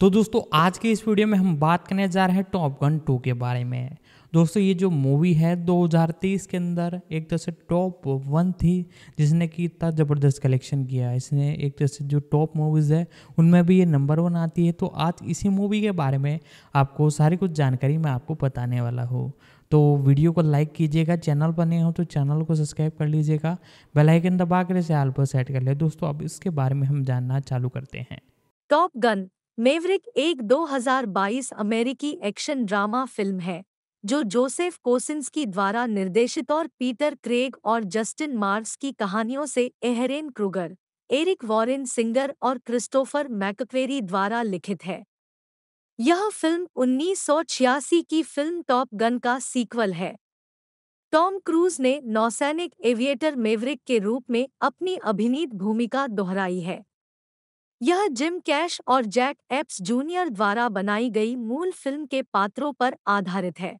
तो दोस्तों आज के इस वीडियो में हम बात करने जा रहे हैं टॉप गन टू के बारे में दोस्तों ये जो मूवी है 2023 के अंदर एक तरह से टॉप वन थी जिसने की इतना ज़बरदस्त कलेक्शन किया इसने एक तरह से जो टॉप मूवीज़ है उनमें भी ये नंबर वन आती है तो आज इसी मूवी के बारे में आपको सारी कुछ जानकारी मैं आपको बताने वाला हूँ तो वीडियो को लाइक कीजिएगा चैनल पर नहीं हो तो चैनल को सब्सक्राइब कर लीजिएगा बेलाइकन दबा कर इसे आल पर सेट कर ले दोस्तों अब इसके बारे में हम जानना चालू करते हैं टॉप गन मेवरिक एक 2022 अमेरिकी एक्शन ड्रामा फिल्म है जो जोसेफ की द्वारा निर्देशित और पीटर क्रेग और जस्टिन मार्क्स की कहानियों से Ehren Kruger Eric Warren Singer और क्रिस्टोफर मैकक्वेरी द्वारा लिखित है यह फिल्म उन्नीस की फिल्म टॉप गन का सीक्वल है टॉम क्रूज ने नौसैनिक एविएटर मेवरिक के रूप में अपनी अभिनीत भूमिका दोहराई है यह जिम कैश और जैक एप्स जूनियर द्वारा बनाई गई मूल फिल्म के पात्रों पर आधारित है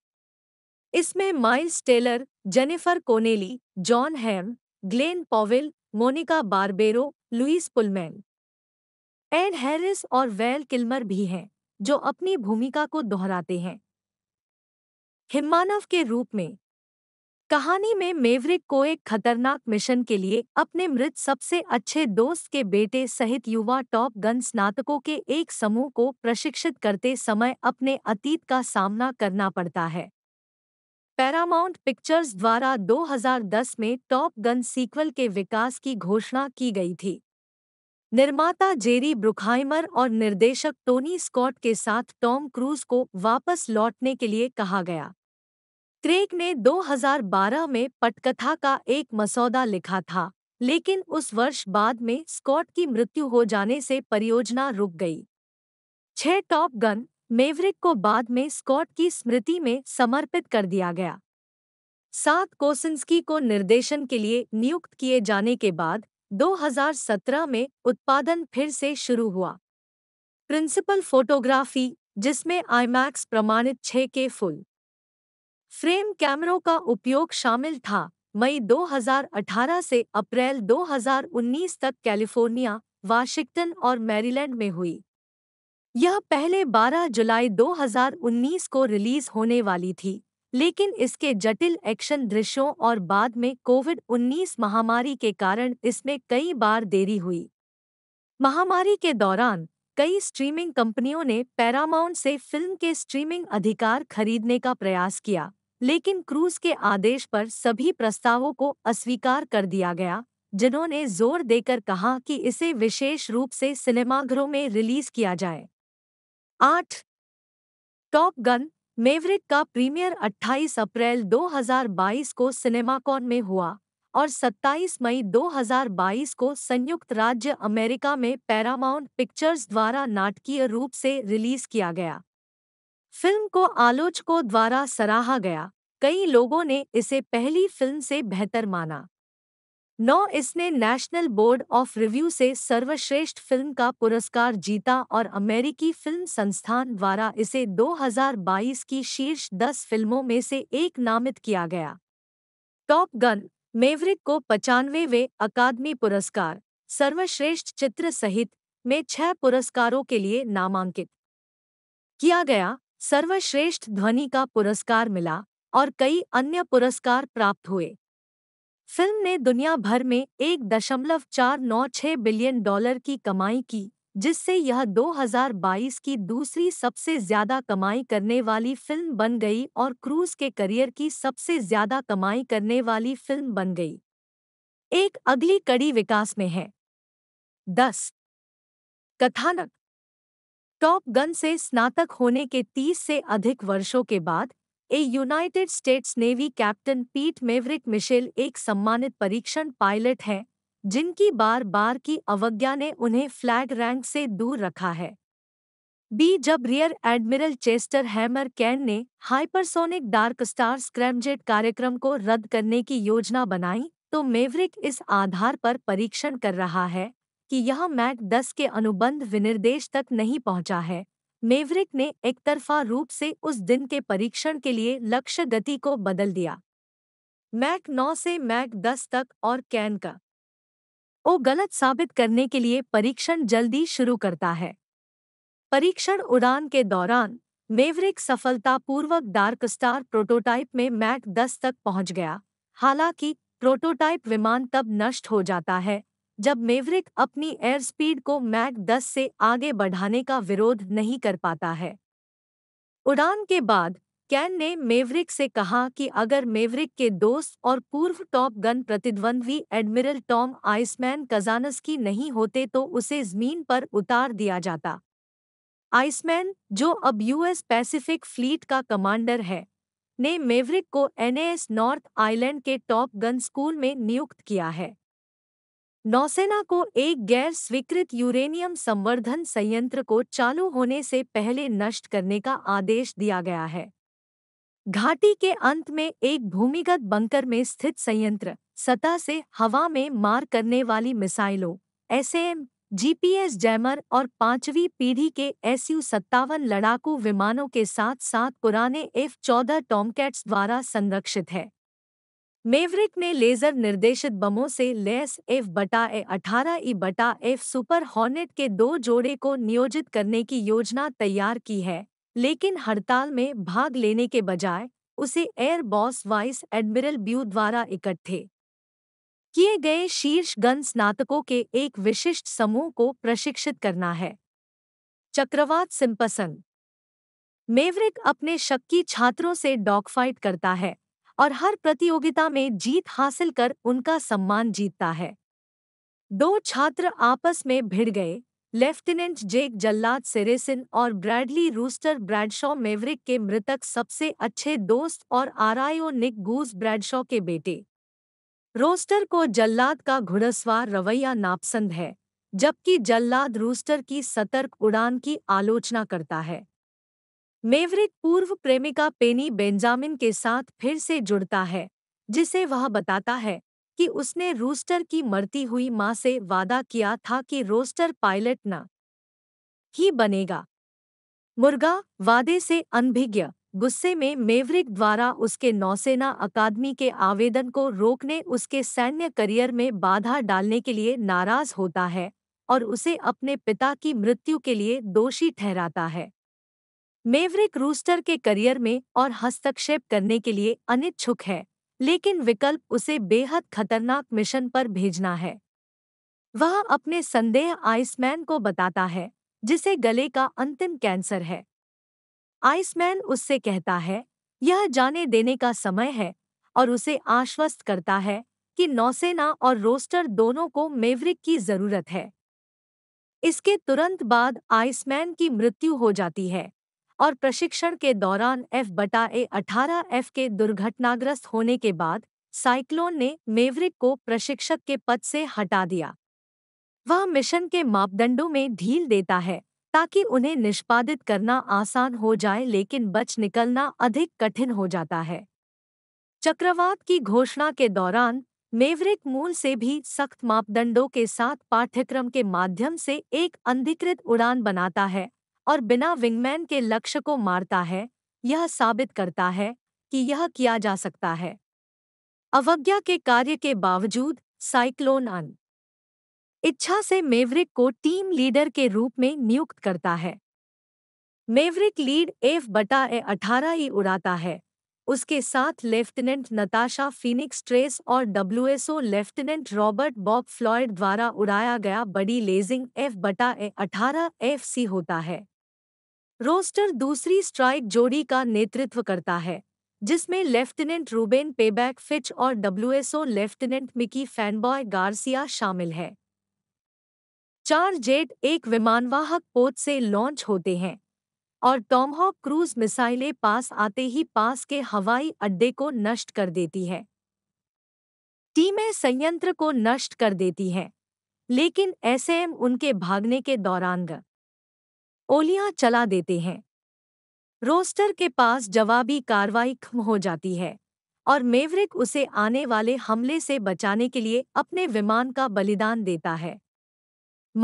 इसमें Miles Teller Jennifer Connelly Jon Hamm Glen Powell Monica Barbaro Lewis Pullman Ed Harris और वेल किल्मर भी हैं जो अपनी भूमिका को दोहराते हैं हिम्मानव के रूप में कहानी में मेवरिक को एक खतरनाक मिशन के लिए अपने मृत सबसे अच्छे दोस्त के बेटे सहित युवा टॉप गन स्नातकों के एक समूह को प्रशिक्षित करते समय अपने अतीत का सामना करना पड़ता है पैरामाउंट पिक्चर्स द्वारा 2010 में टॉप गन सीक्वल के विकास की घोषणा की गई थी निर्माता जेरी ब्रुखाइमर और निर्देशक टोनी स्कॉट के साथ टॉम क्रूज को वापस लौटने के लिए कहा गया क्रेग ने 2012 में पटकथा का एक मसौदा लिखा था लेकिन उस वर्ष बाद में स्कॉट की मृत्यु हो जाने से परियोजना रुक गई छह टॉप गन मेवरिक को बाद में स्कॉट की स्मृति में समर्पित कर दिया गया सात कोसिंस्की को निर्देशन के लिए नियुक्त किए जाने के बाद 2017 में उत्पादन फिर से शुरू हुआ प्रिंसिपल फोटोग्राफी जिसमें आईमैक्स प्रमाणित छः के फुल फ्रेम कैमरों का उपयोग शामिल था मई 2018 से अप्रैल 2019 तक कैलिफोर्निया वाशिंगटन और मैरीलैंड में हुई यह पहले 12 जुलाई 2019 को रिलीज होने वाली थी लेकिन इसके जटिल एक्शन दृश्यों और बाद में कोविड 19 महामारी के कारण इसमें कई बार देरी हुई महामारी के दौरान कई स्ट्रीमिंग कंपनियों ने पैरामाउंट से फिल्म के स्ट्रीमिंग अधिकार खरीदने का प्रयास किया लेकिन क्रूज के आदेश पर सभी प्रस्तावों को अस्वीकार कर दिया गया जिन्होंने जोर देकर कहा कि इसे विशेष रूप से सिनेमाघरों में रिलीज किया जाए आठ टॉप गन मेवरिक का प्रीमियर 28 अप्रैल 2022 को सिनेमाकॉन में हुआ और 27 मई 2022 को संयुक्त राज्य अमेरिका में पैरामाउंट पिक्चर्स द्वारा नाटकीय रूप से रिलीज किया गया फिल्म को आलोचकों द्वारा सराहा गया कई लोगों ने इसे पहली फिल्म से बेहतर माना नौ इसने नेशनल बोर्ड ऑफ रिव्यू से सर्वश्रेष्ठ फिल्म का पुरस्कार जीता और अमेरिकी फिल्म संस्थान द्वारा इसे 2022 की शीर्ष 10 फिल्मों में से एक नामित किया गया टॉप गन मेवरिक को पचानवेवे अकादमी पुरस्कार सर्वश्रेष्ठ चित्र सहित में छह पुरस्कारों के लिए नामांकित किया गया सर्वश्रेष्ठ ध्वनि का पुरस्कार मिला और कई अन्य पुरस्कार प्राप्त हुए फिल्म ने दुनिया भर में एक दशमलव चार नौ छह बिलियन डॉलर की कमाई की जिससे यह 2022 की दूसरी सबसे ज्यादा कमाई करने वाली फिल्म बन गई और क्रूज के करियर की सबसे ज्यादा कमाई करने वाली फिल्म बन गई एक अगली कड़ी विकास में है दस कथानक टॉप गन से स्नातक होने के 30 से अधिक वर्षों के बाद a United States Navy captain Pete Maverick Mitchell एक सम्मानित परीक्षण पायलट हैं जिनकी बार बार की अवज्ञा ने उन्हें फ्लैग रैंक से दूर रखा है बी जब rear admiral Chester Hammer Cain ने हाइपरसोनिक डार्क स्टार स्क्रैमजेट कार्यक्रम को रद्द करने की योजना बनाई तो मेवरिक इस आधार पर परीक्षण कर रहा है कि यह मैक 10 के अनुबंध विनिर्देश तक नहीं पहुंचा है मेवरिक ने एकतरफा रूप से उस दिन के परीक्षण के लिए लक्ष्य गति को बदल दिया मैक 9 से मैक 10 तक और कैन का ओ गलत साबित करने के लिए परीक्षण जल्दी शुरू करता है परीक्षण उड़ान के दौरान मेवरिक सफलतापूर्वक डार्क स्टार प्रोटोटाइप में मैक 10 तक पहुंच गया हालांकि प्रोटोटाइप विमान तब नष्ट हो जाता है जब मेवरिक अपनी एयर स्पीड को मैक 10 से आगे बढ़ाने का विरोध नहीं कर पाता है उड़ान के बाद कैन ने मेवरिक से कहा कि अगर मेवरिक के दोस्त और पूर्व टॉप गन प्रतिद्वंद्वी एडमिरल टॉम आइसमैन कजानस की नहीं होते तो उसे जमीन पर उतार दिया जाता आइसमैन जो अब यूएस पैसिफिक फ्लीट का कमांडर है ने मेवरिक को एनएएस नॉर्थ आइलैंड के टॉप गन स्कूल में नियुक्त किया है नौसेना को एक गैर स्वीकृत यूरेनियम संवर्धन संयंत्र को चालू होने से पहले नष्ट करने का आदेश दिया गया है घाटी के अंत में एक भूमिगत बंकर में स्थित संयंत्र सतह से हवा में मार करने वाली मिसाइलों एसएम जीपीएस जैमर और पांचवी पीढ़ी के एस यू सत्तावन लड़ाकू विमानों के साथ साथ पुराने एफ चौदह टॉमकैट्स द्वारा संरक्षित है मेवरिक ने लेजर निर्देशित बमों से लेस एफ बटा ए अठारह ई बटा एफ सुपर हॉर्नेट के दो जोड़े को नियोजित करने की योजना तैयार की है लेकिन हड़ताल में भाग लेने के बजाय उसे air boss vice admiral Beau द्वारा इकट्ठे किए गए शीर्ष गन स्नातकों के एक विशिष्ट समूह को प्रशिक्षित करना है चक्रवात सिंपसन मेवरिक अपने शक्की छात्रों से डॉगफाइट करता है और हर प्रतियोगिता में जीत हासिल कर उनका सम्मान जीतता है दो छात्र आपस में भिड़ गए लेफ्टिनेंट जेक जल्लाद सेरेसिन और ब्रैडली रूस्टर ब्रैडशॉ मेवरिक के मृतक सबसे अच्छे दोस्त और आरआईओ निक गूस ब्रैडशॉ के बेटे रोस्टर को जल्लाद का घुड़सवार रवैया नापसंद है जबकि जल्लाद रूस्टर की सतर्क उड़ान की आलोचना करता है मेवरिक पूर्व प्रेमिका पेनी बेंजामिन के साथ फिर से जुड़ता है जिसे वह बताता है कि उसने रूस्टर की मरती हुई मां से वादा किया था कि रोस्टर पायलट न ही बनेगा मुर्गा वादे से अनभिज्ञ गुस्से में मेवरिक द्वारा उसके नौसेना अकादमी के आवेदन को रोकने उसके सैन्य करियर में बाधा डालने के लिए नाराज होता है और उसे अपने पिता की मृत्यु के लिए दोषी ठहराता है मेवरिक रूस्टर के करियर में और हस्तक्षेप करने के लिए अनिच्छुक है लेकिन विकल्प उसे बेहद खतरनाक मिशन पर भेजना है वह अपने संदेह आइसमैन को बताता है जिसे गले का अंतिम कैंसर है आइसमैन उससे कहता है यह जाने देने का समय है और उसे आश्वस्त करता है कि नौसेना और रोस्टर दोनों को मेवरिक की जरूरत है इसके तुरंत बाद आइसमैन की मृत्यु हो जाती है और प्रशिक्षण के दौरान एफ बटा ए अठारह एफ के दुर्घटनाग्रस्त होने के बाद साइक्लोन ने मेवरिक को प्रशिक्षक के पद से हटा दिया वह मिशन के मापदंडों में ढील देता है ताकि उन्हें निष्पादित करना आसान हो जाए लेकिन बच निकलना अधिक कठिन हो जाता है चक्रवात की घोषणा के दौरान मेवरिक मूल से भी सख्त मापदंडों के साथ पाठ्यक्रम के माध्यम से एक अंधिकृत उड़ान बनाता है और बिना विंगमैन के लक्ष्य को मारता है यह साबित करता है कि यह किया जा सकता है अवज्ञा के कार्य के बावजूद साइक्लोन अन इच्छा से मेवरिक को टीम लीडर के रूप में नियुक्त करता है मेवरिक लीड एफ बटा ए अठारह ही उड़ाता है उसके साथ लेफ्टिनेंट नताशा फिनिक्स ट्रेस और WSO lieutenant Robert Bob Floyd द्वारा उड़ाया गया बड़ी लेजिंग एफ बटा ए अठारह एफ सी होता है रोस्टर दूसरी स्ट्राइक जोड़ी का नेतृत्व करता है जिसमें लेफ्टिनेंट रूबेन पेबैक फिच और WSO lieutenant Mickey Fanboy Garcia शामिल है चार जेट एक विमानवाहक पोत से लॉन्च होते हैं और टॉमहॉक क्रूज मिसाइलें पास आते ही पास के हवाई अड्डे को नष्ट कर देती है टीमें संयंत्र को नष्ट कर देती हैं लेकिन एसएम उनके भागने के दौरान ग ओलियां चला देते हैं रोस्टर के पास जवाबी कार्रवाई खम हो जाती है और मेवरिक उसे आने वाले हमले से बचाने के लिए अपने विमान का बलिदान देता है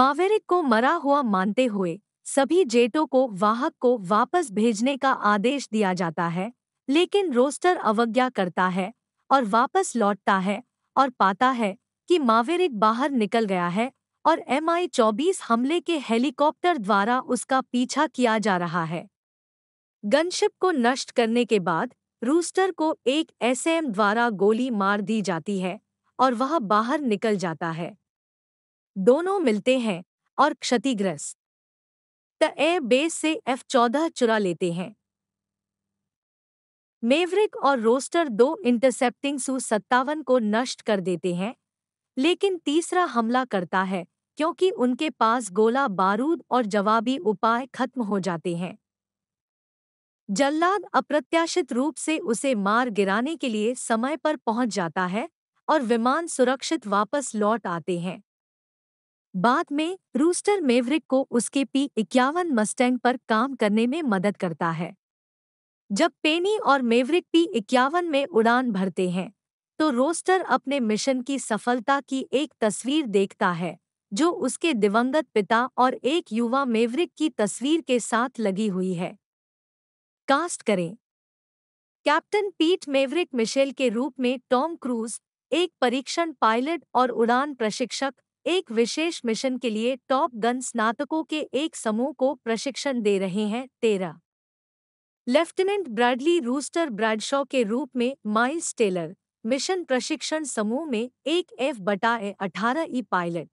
मावेरिक को मरा हुआ मानते हुए सभी जेटों को वाहक को वापस भेजने का आदेश दिया जाता है लेकिन रोस्टर अवज्ञा करता है और वापस लौटता है और पाता है कि मावेरिक बाहर निकल गया है और एम आई चौबीस हमले के हेलीकॉप्टर द्वारा उसका पीछा किया जा रहा है गनशिप को नष्ट करने के बाद रूस्टर को एक एम द्वारा गोली मार दी जाती है और वह बाहर निकल जाता है दोनों मिलते हैं और क्षतिग्रस्त द एयर बेस से एफ चौदह चुरा लेते हैं मेवरिक और रोस्टर दो इंटरसेप्टिंग सू सत्तावन को नष्ट कर देते हैं लेकिन तीसरा हमला करता है क्योंकि उनके पास गोला बारूद और जवाबी उपाय खत्म हो जाते हैं जल्लाद अप्रत्याशित रूप से उसे मार गिराने के लिए समय पर पहुंच जाता है और विमान सुरक्षित वापस लौट आते हैं बाद में रूस्टर मेवरिक को उसके पी इक्यावन मस्टैंग पर काम करने में मदद करता है जब पेनी और मेवरिक पी इक्यावन में उड़ान भरते हैं तो रोस्टर अपने मिशन की सफलता की एक तस्वीर देखता है जो उसके दिवंगत पिता और एक युवा मेवरिक की तस्वीर के साथ लगी हुई है कास्ट करें कैप्टन पीट मेवरिक मिशेल के रूप में टॉम क्रूज एक परीक्षण पायलट और उड़ान प्रशिक्षक एक विशेष मिशन के लिए टॉप गन स्नातकों के एक समूह को प्रशिक्षण दे रहे हैं तेरह लेफ्टिनेंट ब्रैडली रूस्टर ब्रैडशॉ के रूप में माइल्स टेलर मिशन प्रशिक्षण समूह में एक एफ बटा ए अठारह ई पायलट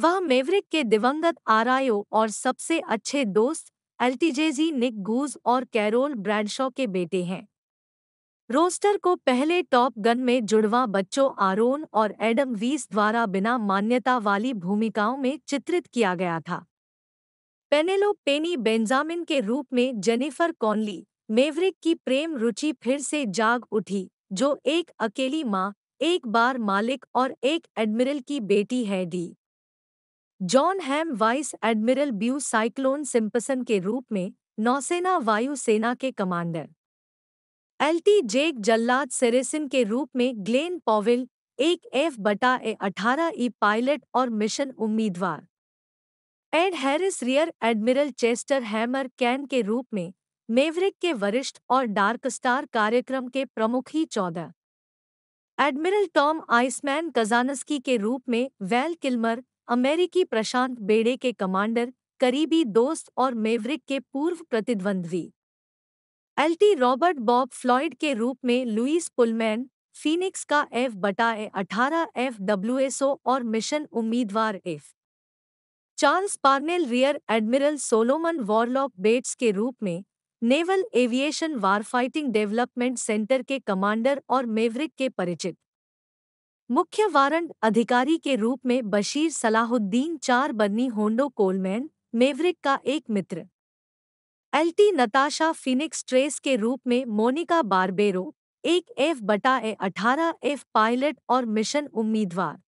वह मेवरिक के दिवंगत आरआईओ और सबसे अच्छे दोस्त एल्टीजेजी निक गूज और कैरोल ब्रैडशॉ के बेटे हैं रोस्टर को पहले टॉप गन में जुड़वा बच्चों आरोन और एडम वीस द्वारा बिना मान्यता वाली भूमिकाओं में चित्रित किया गया था पेनेलो पेनी बेंजामिन के रूप में जेनिफर कॉनली मेवरिक की प्रेम रुचि फिर से जाग उठी जो एक अकेली माँ एक बार मालिक और एक एडमिरल की बेटी है दी Jon Hamm vice admiral Beau Cyclone Simpson के रूप में नौसेना वायुसेना के कमांडर एलटी जेक जल्लाद सेरेसिन के रूप में ग्लेन पॉविल एक एफ बटा ए अठारह ई पायलट और मिशन उम्मीदवार Ed Harris rear admiral Chester Hammer Cain के रूप में मेवरिक के वरिष्ठ और डार्क स्टार कार्यक्रम के प्रमुख ही चौदह एडमिरल टॉम आइसमैन कजानस्की के रूप में वेल किल्मर अमेरिकी प्रशांत बेड़े के कमांडर करीबी दोस्त और मेवरिक के पूर्व प्रतिद्वंद्वी एल्टी रॉबर्ट बॉब फ्लॉयड के रूप में लुईस पुलमैन फीनिक्स का एफ बटा ए अठारह एफ डब्ल्यू एस ओ और मिशन उम्मीदवार F Charles Parnell rear admiral Solomon Warlock Bates के रूप में naval aviation warfighting development centre के कमांडर और मेवरिक के परिचित मुख्य वारंट अधिकारी के रूप में बशीर सलाहुद्दीन चार बर्नी होंडो कोलमैन मेवरिक का एक मित्र एल्टी नताशा फिनिक्स ट्रेस के रूप में मोनिका बारबेरो एक एफ बटा ए अठारह एफ पायलट और मिशन उम्मीदवार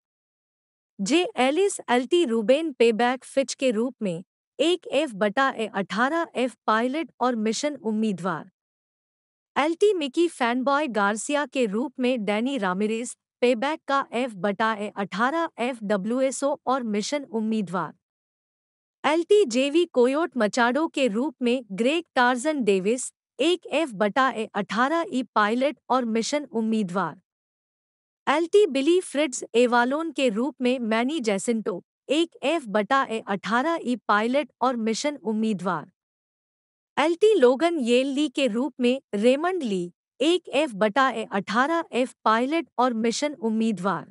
Jay Ellis LT Reuben Payback Fitch के रूप में एक एफ बटा ए अठारह एफ पायलट और मिशन उम्मीदवार एल्टी मिकी फैनबॉय गार्सिया के रूप में डैनी रामिरेस पेबैक का एफ बटा ए अठारह एफ डब्ल्यूएसओ और मिशन उम्मीदवार एल्टी जेवी कोयोट मचाडो के रूप में ग्रेग टार्जन डेविस एक एफ बटा ए अठारह ई पायलट और मिशन उम्मीदवार एल्टी बिली फ्रिड्स एवालोन के रूप में मैनी जैसेंटो एक एफ बटा ए अठारह ई पायलट और मिशन उम्मीदवार एल्टी लोगन येल ली के रूप में रेमंड ली एक एफ बटा ए अठारह एफ पायलट और मिशन उम्मीदवार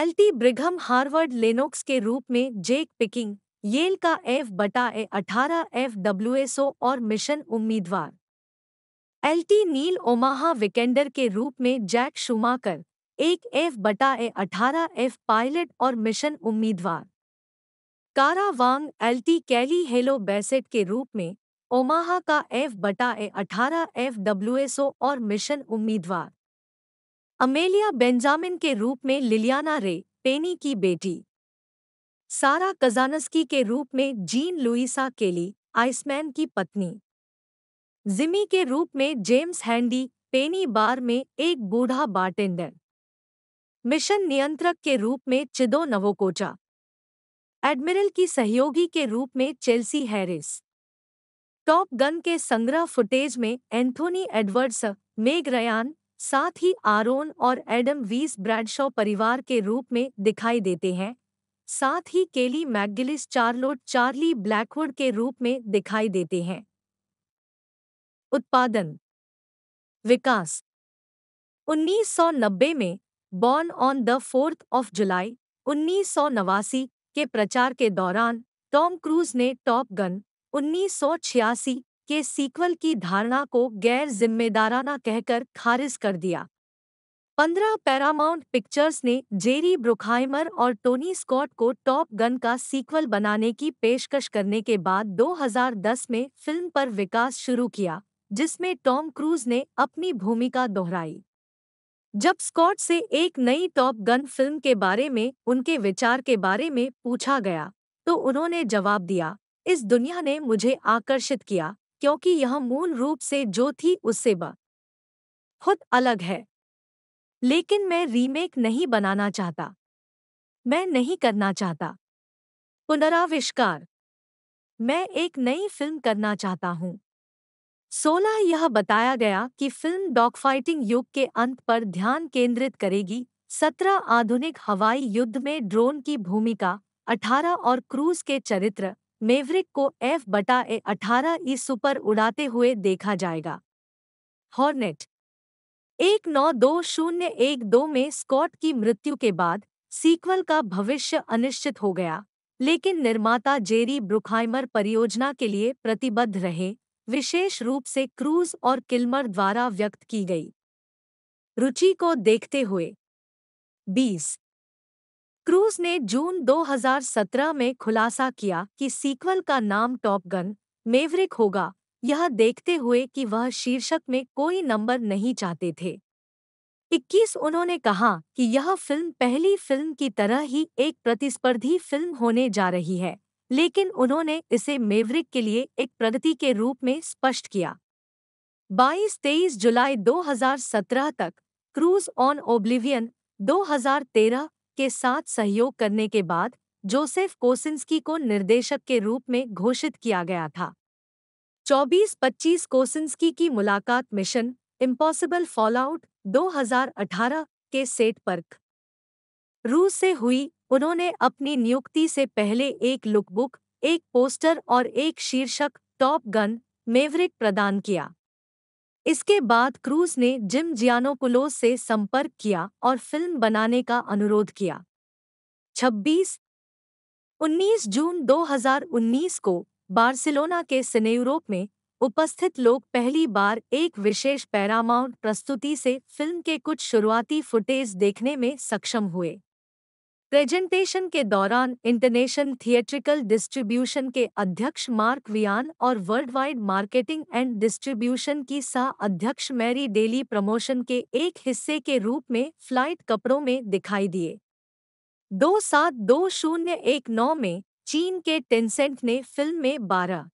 एल्टी ब्रिघम हार्वर्ड लेनोक्स के रूप में जेक पिकिंग येल का एफ बटा ए अठारह एफ डब्ल्यूएसओ और मिशन उम्मीदवार एल्टी नील ओमाहा विकेंडर के रूप में जैक शुमाकर एक एफ बटा ए अठारह एफ पायलट और मिशन उम्मीदवार कारा वांग एल्टी कैली हेलो बैसेट के रूप में ओमाहा का एफ बटा ए अठारह एफ डब्ल्यूएसओ और मिशन उम्मीदवार अमेलिया बेंजामिन के रूप में लिलियाना रे पेनी की बेटी सारा कजानस्की के रूप में जीन लुइसा केली आइसमैन की पत्नी जिमी के रूप में जेम्स हैंडी पेनी बार में एक बूढ़ा बारटेंडर मिशन नियंत्रक के रूप में चिदो नवोकोचा एडमिरल की सहयोगी के रूप में चेल्सी हैरिस टॉप गन के संग्रह फुटेज में एंथोनी एडवर्ड्स मेग रयान साथ ही आरोन और एडम वीस ब्रैडशॉ परिवार के रूप में दिखाई देते हैं साथ ही केली मैगिलिस चार्लोट चार्ली ब्लैकवुड के रूप में दिखाई देते हैं उत्पादन विकास 1990 में Born on the Fourth of July उन्नीस के प्रचार के दौरान टॉम क्रूज ने टॉप गन छियासी के सीक्वल की धारणा को गैर जिम्मेदाराना कहकर खारिज कर दिया पंद्रह पैरामाउंट पिक्चर्स ने जेरी ब्रुखाइमर और टोनी स्कॉट को टॉप गन का सीक्वल बनाने की पेशकश करने के बाद 2010 में फिल्म पर विकास शुरू किया जिसमें टॉम क्रूज ने अपनी भूमिका दोहराई जब स्कॉट से एक नई टॉप गन फिल्म के बारे में उनके विचार के बारे में पूछा गया तो उन्होंने जवाब दिया इस दुनिया ने मुझे आकर्षित किया क्योंकि यह मूल रूप से जो थी उससे ब खुद अलग है लेकिन मैं रीमेक नहीं बनाना चाहता मैं नहीं करना चाहता पुनराविष्कार मैं एक नई फिल्म करना चाहता हूँ सोलह यह बताया गया कि फिल्म डॉगफाइटिंग युग के अंत पर ध्यान केंद्रित करेगी सत्रह आधुनिक हवाई युद्ध में ड्रोन की भूमिका अठारह और क्रूज के चरित्र मेवरिक को एफ बटा ए अठारह ई सुपर उड़ाते हुए देखा जाएगा हॉर्नेट एक नौ दो शून्य एक दो में स्कॉट की मृत्यु के बाद सीक्वल का भविष्य अनिश्चित हो गया लेकिन निर्माता जेरी ब्रुखाइमर परियोजना के लिए प्रतिबद्ध रहे विशेष रूप से क्रूज और किल्मर द्वारा व्यक्त की गई रुचि को देखते हुए 20 क्रूज ने जून 2017 में खुलासा किया कि सीक्वल का नाम टॉप गन मेवरिक होगा यह देखते हुए कि वह शीर्षक में कोई नंबर नहीं चाहते थे 21 उन्होंने कहा कि यह फिल्म पहली फिल्म की तरह ही एक प्रतिस्पर्धी फिल्म होने जा रही है लेकिन उन्होंने इसे मेवरिक के लिए एक प्रगति के रूप में स्पष्ट किया 22-23 जुलाई 2017 तक क्रूज ऑन ओब्लिवियन 2013 के साथ सहयोग करने के बाद जोसेफ कोसिंस्की को निर्देशक के रूप में घोषित किया गया था 24-25 कोसिंस्की की मुलाकात मिशन इम्पॉसिबल फॉलआउट 2018 के सेट पर रूस से हुई उन्होंने अपनी नियुक्ति से पहले एक लुकबुक एक पोस्टर और एक शीर्षक टॉप गन मेवरिक प्रदान किया इसके बाद क्रूज ने जिम जियानोपुलोस से संपर्क किया और फिल्म बनाने का अनुरोध किया 26 19 जून 2019 को बार्सिलोना के सिने में उपस्थित लोग पहली बार एक विशेष पैरामाउंट प्रस्तुति से फिल्म के कुछ शुरुआती फुटेज देखने में सक्षम हुए प्रेजेंटेशन के दौरान इंटरनेशनल थिएट्रिकल डिस्ट्रीब्यूशन के अध्यक्ष मार्क वियान और worldwide marketing and distribution की सह अध्यक्ष मैरी डेली प्रमोशन के एक हिस्से के रूप में फ्लाइट कपड़ों में दिखाई दिए दो सात दो शून्य एक नौ में चीन के टेंसेंट ने फिल्म में बारह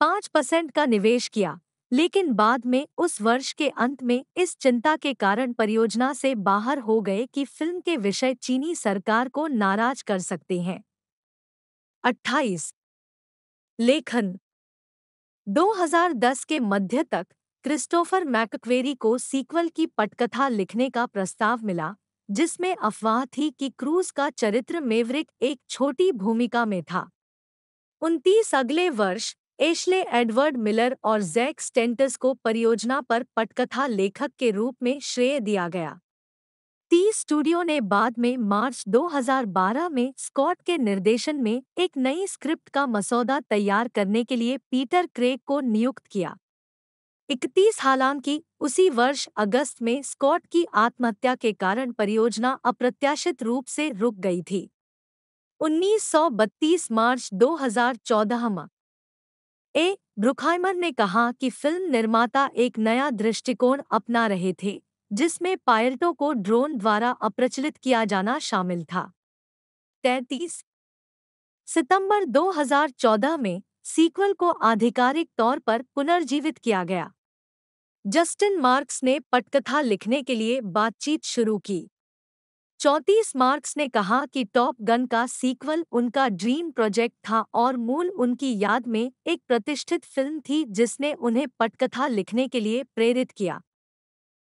पाँच परसेंट का निवेश किया लेकिन बाद में उस वर्ष के अंत में इस चिंता के कारण परियोजना से बाहर हो गए कि फिल्म के विषय चीनी सरकार को नाराज कर सकते हैं 28 लेखन 2010 के मध्य तक क्रिस्टोफर मैकक्वेरी को सीक्वल की पटकथा लिखने का प्रस्ताव मिला जिसमें अफवाह थी कि क्रूज का चरित्र मेवरिक एक छोटी भूमिका में था उनतीस अगले वर्ष एशले एडवर्ड मिलर और जैक स्टेंटस को परियोजना पर पटकथा लेखक के रूप में श्रेय दिया गया तीस स्टूडियो ने बाद में मार्च 2012 में स्कॉट के निर्देशन में एक नई स्क्रिप्ट का मसौदा तैयार करने के लिए पीटर क्रेग को नियुक्त किया इकतीस हालांकि उसी वर्ष अगस्त में स्कॉट की आत्महत्या के कारण परियोजना अप्रत्याशित रूप से रुक गई थी 1932 मार्च 2014 हजार ए ब्रुखाइमर ने कहा कि फिल्म निर्माता एक नया दृष्टिकोण अपना रहे थे जिसमें पायलटों को ड्रोन द्वारा अप्रचलित किया जाना शामिल था तैतीस सितंबर 2014 में सीक्वल को आधिकारिक तौर पर पुनर्जीवित किया गया जस्टिन मार्क्स ने पटकथा लिखने के लिए बातचीत शुरू की चौंतीस मार्क्स ने कहा कि टॉप गन का सीक्वल उनका ड्रीम प्रोजेक्ट था और मूल उनकी याद में एक प्रतिष्ठित फिल्म थी जिसने उन्हें पटकथा लिखने के लिए प्रेरित किया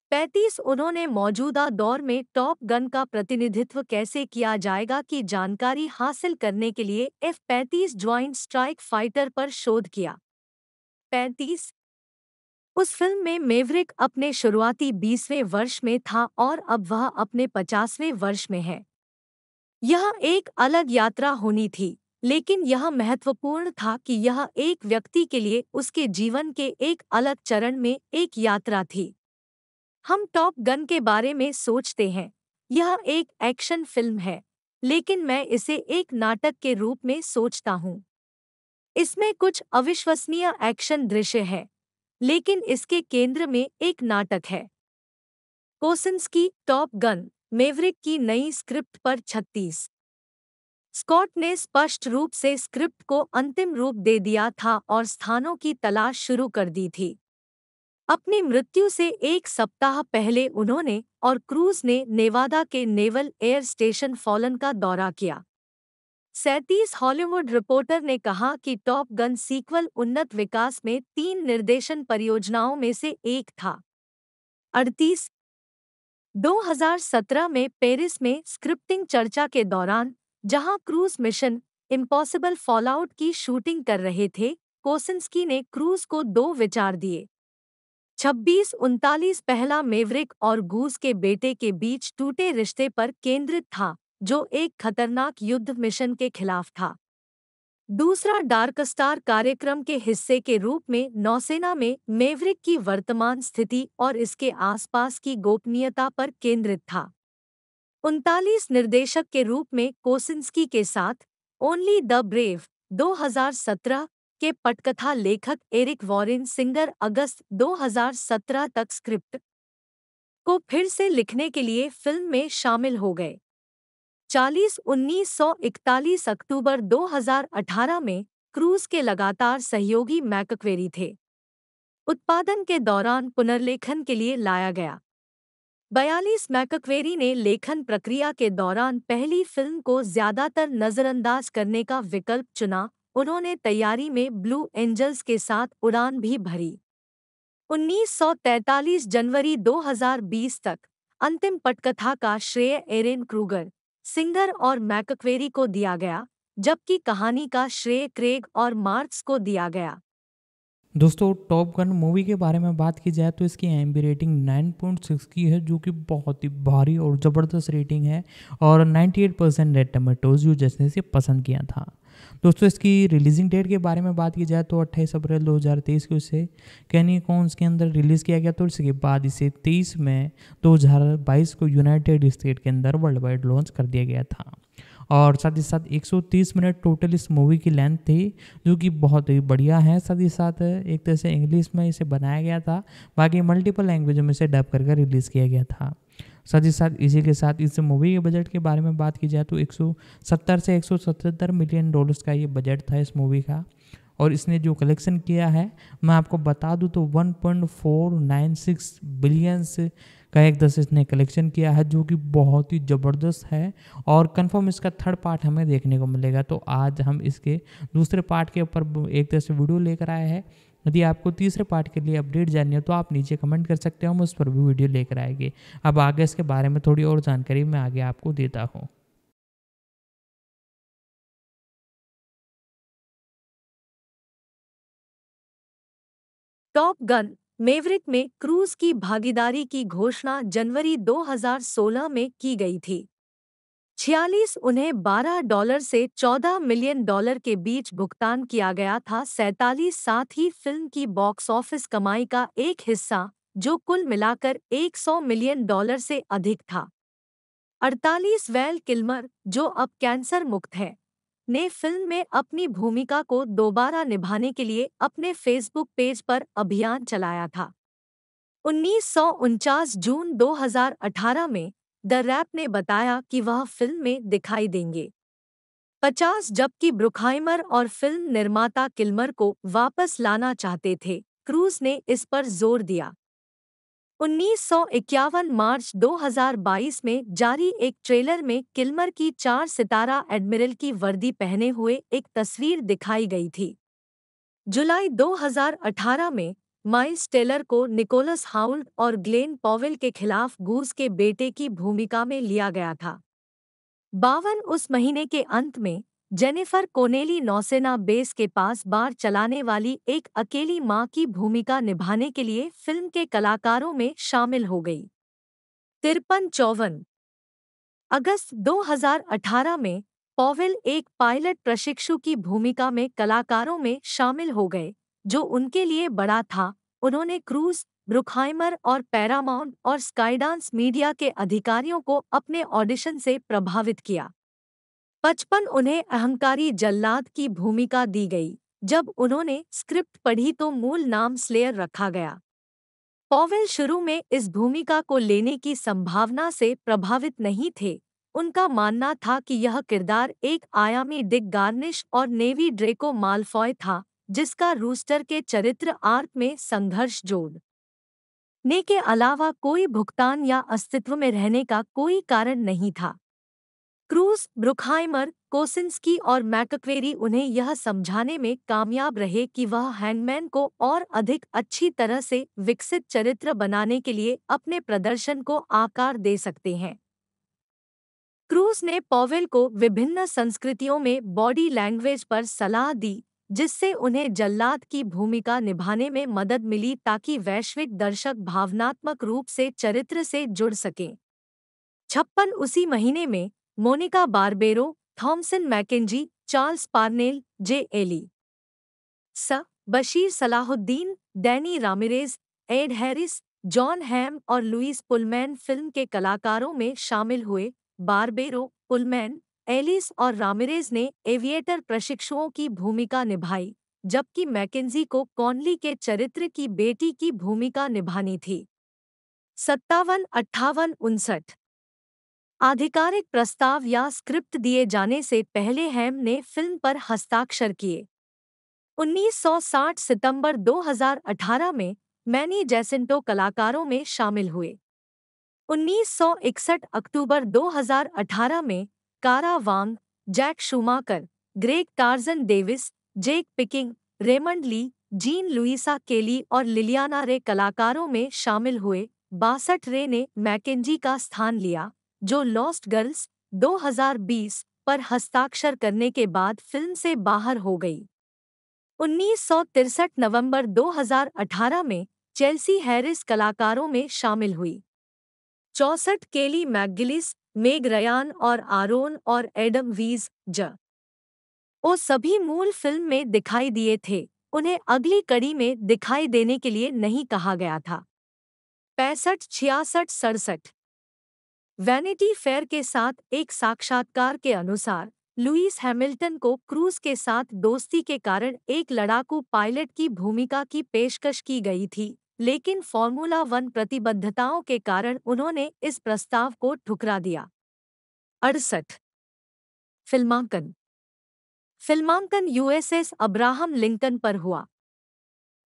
पैंतीस उन्होंने मौजूदा दौर में टॉप गन का प्रतिनिधित्व कैसे किया जाएगा की जानकारी हासिल करने के लिए एफ पैंतीस ज्वाइंट स्ट्राइक फाइटर पर शोध किया पैंतीस उस फिल्म में मेवरिक अपने शुरुआती बीसवें वर्ष में था और अब वह अपने पचासवें वर्ष में है यह एक अलग यात्रा होनी थी लेकिन यह महत्वपूर्ण था कि यह एक व्यक्ति के लिए उसके जीवन के एक अलग चरण में एक यात्रा थी हम टॉप गन के बारे में सोचते हैं यह एक एक्शन फिल्म है लेकिन मैं इसे एक नाटक के रूप में सोचता हूँ इसमें कुछ अविश्वसनीय एक्शन दृश्य है लेकिन इसके केंद्र में एक नाटक है कोसन्स की टॉप गन मेवरिक की नई स्क्रिप्ट पर 36 स्कॉट ने स्पष्ट रूप से स्क्रिप्ट को अंतिम रूप दे दिया था और स्थानों की तलाश शुरू कर दी थी अपनी मृत्यु से एक सप्ताह पहले उन्होंने और क्रूज ने नेवादा के नेवल एयर स्टेशन फॉलन का दौरा किया सैतीस हॉलीवुड रिपोर्टर ने कहा कि टॉप गन सीक्वल उन्नत विकास में तीन निर्देशन परियोजनाओं में से एक था अड़तीस 2017 में पेरिस में स्क्रिप्टिंग चर्चा के दौरान जहां क्रूज मिशन इम्पॉसिबल फॉलआउट की शूटिंग कर रहे थे कोसिंस्की ने क्रूज को दो विचार दिए छब्बीस उनतालीस पहला मेवरिक और गूस के बेटे के बीच टूटे रिश्ते पर केंद्रित था जो एक खतरनाक युद्ध मिशन के खिलाफ था दूसरा डार्क स्टार कार्यक्रम के हिस्से के रूप में नौसेना में मेवरिक की वर्तमान स्थिति और इसके आसपास की गोपनीयता पर केंद्रित था उनतालीस निर्देशक के रूप में कोसिंस्की के साथ ओनली द ब्रेव 2017 के पटकथा लेखक एरिक वॉरिन सिंगर अगस्त 2017 तक स्क्रिप्ट को फिर से लिखने के लिए फिल्म में शामिल हो गए चालीस उन्नीस सौ इकतालीस अक्टूबर 2018 में क्रूज के लगातार सहयोगी मैकक्वेरी थे उत्पादन के दौरान पुनर्लेखन के लिए लाया गया बयालीस मैकक्वेरी ने लेखन प्रक्रिया के दौरान पहली फिल्म को ज्यादातर नजरअंदाज करने का विकल्प चुना उन्होंने तैयारी में ब्लू एंजल्स के साथ उड़ान भी भरी 1943 जनवरी 2020 तक अंतिम पटकथा का श्रेय एरेन क्रूगर सिंगर और मैकक्वेरी को दिया गया जबकि कहानी का श्रेय क्रेग और मार्क्स को दिया गया दोस्तों टॉप गन मूवी के बारे में बात की जाए तो इसकी एम रेटिंग 9.6 की है जो कि बहुत ही भारी और ज़बरदस्त रेटिंग है और 98 परसेंट रेड टमेटोज यू ने पसंद किया था दोस्तों इसकी रिलीजिंग डेट के बारे में बात की जाए तो 28 अप्रैल 2023 को इसे कैनी कॉन्स के अंदर रिलीज़ किया गया तो इसके बाद इसे 23 मई 2022 को यूनाइटेड स्टेट के अंदर वर्ल्ड वाइड लॉन्च कर दिया गया था और साथ ही साथ 130 मिनट टोटल इस मूवी की लेंथ थी जो कि बहुत ही बढ़िया है साथ ही साथ एक तरह से इंग्लिश में इसे बनाया गया था बाकी मल्टीपल लैंग्वेजों में इसे डब करके रिलीज़ किया गया था साथ ही साथ इसी के साथ इस मूवी के बजट के बारे में बात की जाए तो 170 से 177 मिलियन डॉलर्स का ये बजट था इस मूवी का और इसने जो कलेक्शन किया है मैं आपको बता दूं तो 1.496 बिलियन से का एक दस इसने कलेक्शन किया है जो कि बहुत ही ज़बरदस्त है और कंफर्म इसका थर्ड पार्ट हमें देखने को मिलेगा तो आज हम इसके दूसरे पार्ट के ऊपर एक तरह से वीडियो लेकर आए हैं यदि आपको तीसरे पार्ट के लिए अपडेट जाननी है तो आप नीचे कमेंट कर सकते हो हम उस पर भी वीडियो लेकर आएंगे अब आगे इसके बारे में थोड़ी और जानकारी मैं आगे आपको देता हूँ टॉप गन मेवरिक में क्रूज की भागीदारी की घोषणा जनवरी 2016 में की गई थी छियालीस उन्हें 12 डॉलर से 14 मिलियन डॉलर के बीच भुगतान किया गया था सैतालीस साथ ही फिल्म की बॉक्स ऑफिस कमाई का एक हिस्सा जो कुल मिलाकर 100 मिलियन डॉलर से अधिक था अड़तालीस वेल किल्मर जो अब कैंसर मुक्त है ने फिल्म में अपनी भूमिका को दोबारा निभाने के लिए अपने फेसबुक पेज पर अभियान चलाया था उन्नीस जून 2018 में द रैप ने बताया कि वह फिल्म में दिखाई देंगे पचास जबकि ब्रुखाइमर और फिल्म निर्माता किल्मर को वापस लाना चाहते थे क्रूज ने इस पर जोर दिया उन्नीस मार्च 2022 में जारी एक ट्रेलर में किल्मर की चार सितारा एडमिरल की वर्दी पहने हुए एक तस्वीर दिखाई गई थी जुलाई 2018 में माइस टेलर को निकोलस हाउल्ड और ग्लेन पॉवेल के खिलाफ गूस के बेटे की भूमिका में लिया गया था बावन उस महीने के अंत में जेनिफर कोनेली नौसेना बेस के पास बार चलाने वाली एक अकेली मां की भूमिका निभाने के लिए फिल्म के कलाकारों में शामिल हो गई तिरपन चौवन अगस्त 2018 में पॉवेल एक पायलट प्रशिक्षु की भूमिका में कलाकारों में शामिल हो गए जो उनके लिए बड़ा था उन्होंने क्रूज ब्रुकहाइमर और पैरामाउंट और स्काईडांस मीडिया के अधिकारियों को अपने ऑडिशन से प्रभावित किया पचपन उन्हें अहंकारी जल्लाद की भूमिका दी गई जब उन्होंने स्क्रिप्ट पढ़ी तो मूल नाम स्लेयर रखा गया पॉवेल शुरू में इस भूमिका को लेने की संभावना से प्रभावित नहीं थे उनका मानना था कि यह किरदार एक आयामी डिग गार्निश और नेवी ड्रेको मालफॉय था जिसका रूस्टर के चरित्र आर्क में संघर्ष जोड़ ने के अलावा कोई भुगतान या अस्तित्व में रहने का कोई कारण नहीं था क्रूज ब्रुकहाइमर कोसिंस्की और मैकक्वेरी उन्हें यह समझाने में कामयाब रहे कि वह हैंडमैन को और अधिक अच्छी तरह से विकसित चरित्र बनाने के लिए अपने प्रदर्शन को आकार दे सकते हैं क्रूज ने पॉवेल को विभिन्न संस्कृतियों में बॉडी लैंग्वेज पर सलाह दी जिससे उन्हें जल्लाद की भूमिका निभाने में मदद मिली ताकि वैश्विक दर्शक भावनात्मक रूप से चरित्र से जुड़ सकें छप्पन उसी महीने में Monica Barbaro Thomasin McKenzie Charles Parnell Jay Ellis Bashir Salahuddin Danny Ramirez Ed Harris Jon Hamm और लुईस पुलमैन फिल्म के कलाकारों में शामिल हुए बारबेरो पुलमैन एलिस और रामिरेज ने एविएटर प्रशिक्षुओं की भूमिका निभाई जबकि मैकेंजी को कॉनली के चरित्र की बेटी की भूमिका निभानी थी सत्तावन अट्ठावन उनसठ आधिकारिक प्रस्ताव या स्क्रिप्ट दिए जाने से पहले हैम ने फिल्म पर हस्ताक्षर किए 1960 सितंबर 2018 में मैनी जैसेंटो कलाकारों में शामिल हुए 1961 अक्टूबर 2018 में Kara Wang Jack Schumacher Greg Tarzan Davis Jake Picking Raymond Lee Jean Louisa Kelly और लिलियाना रे कलाकारों में शामिल हुए बासठ रे ने मैकेंजी का स्थान लिया जो लॉस्ट गर्ल्स 2020 पर हस्ताक्षर करने के बाद फिल्म से बाहर हो गई उन्नीस नवंबर 2018 में चेल्सी हैरिस कलाकारों में शामिल हुई चौसठ केली मैगिलिस मेग रयान और आरोन और एडम वीज ज वो सभी मूल फिल्म में दिखाई दिए थे उन्हें अगली कड़ी में दिखाई देने के लिए नहीं कहा गया था पैंसठ छियासठ सड़सठ वैनिटी फेयर के साथ एक साक्षात्कार के अनुसार लुईस हैमिल्टन को क्रूज के साथ दोस्ती के कारण एक लड़ाकू पायलट की भूमिका की पेशकश की गई थी लेकिन फॉर्मूला वन प्रतिबद्धताओं के कारण उन्होंने इस प्रस्ताव को ठुकरा दिया अड़सठ फिल्मांकन फिल्मांकन यूएसएस अब्राहम लिंकन पर हुआ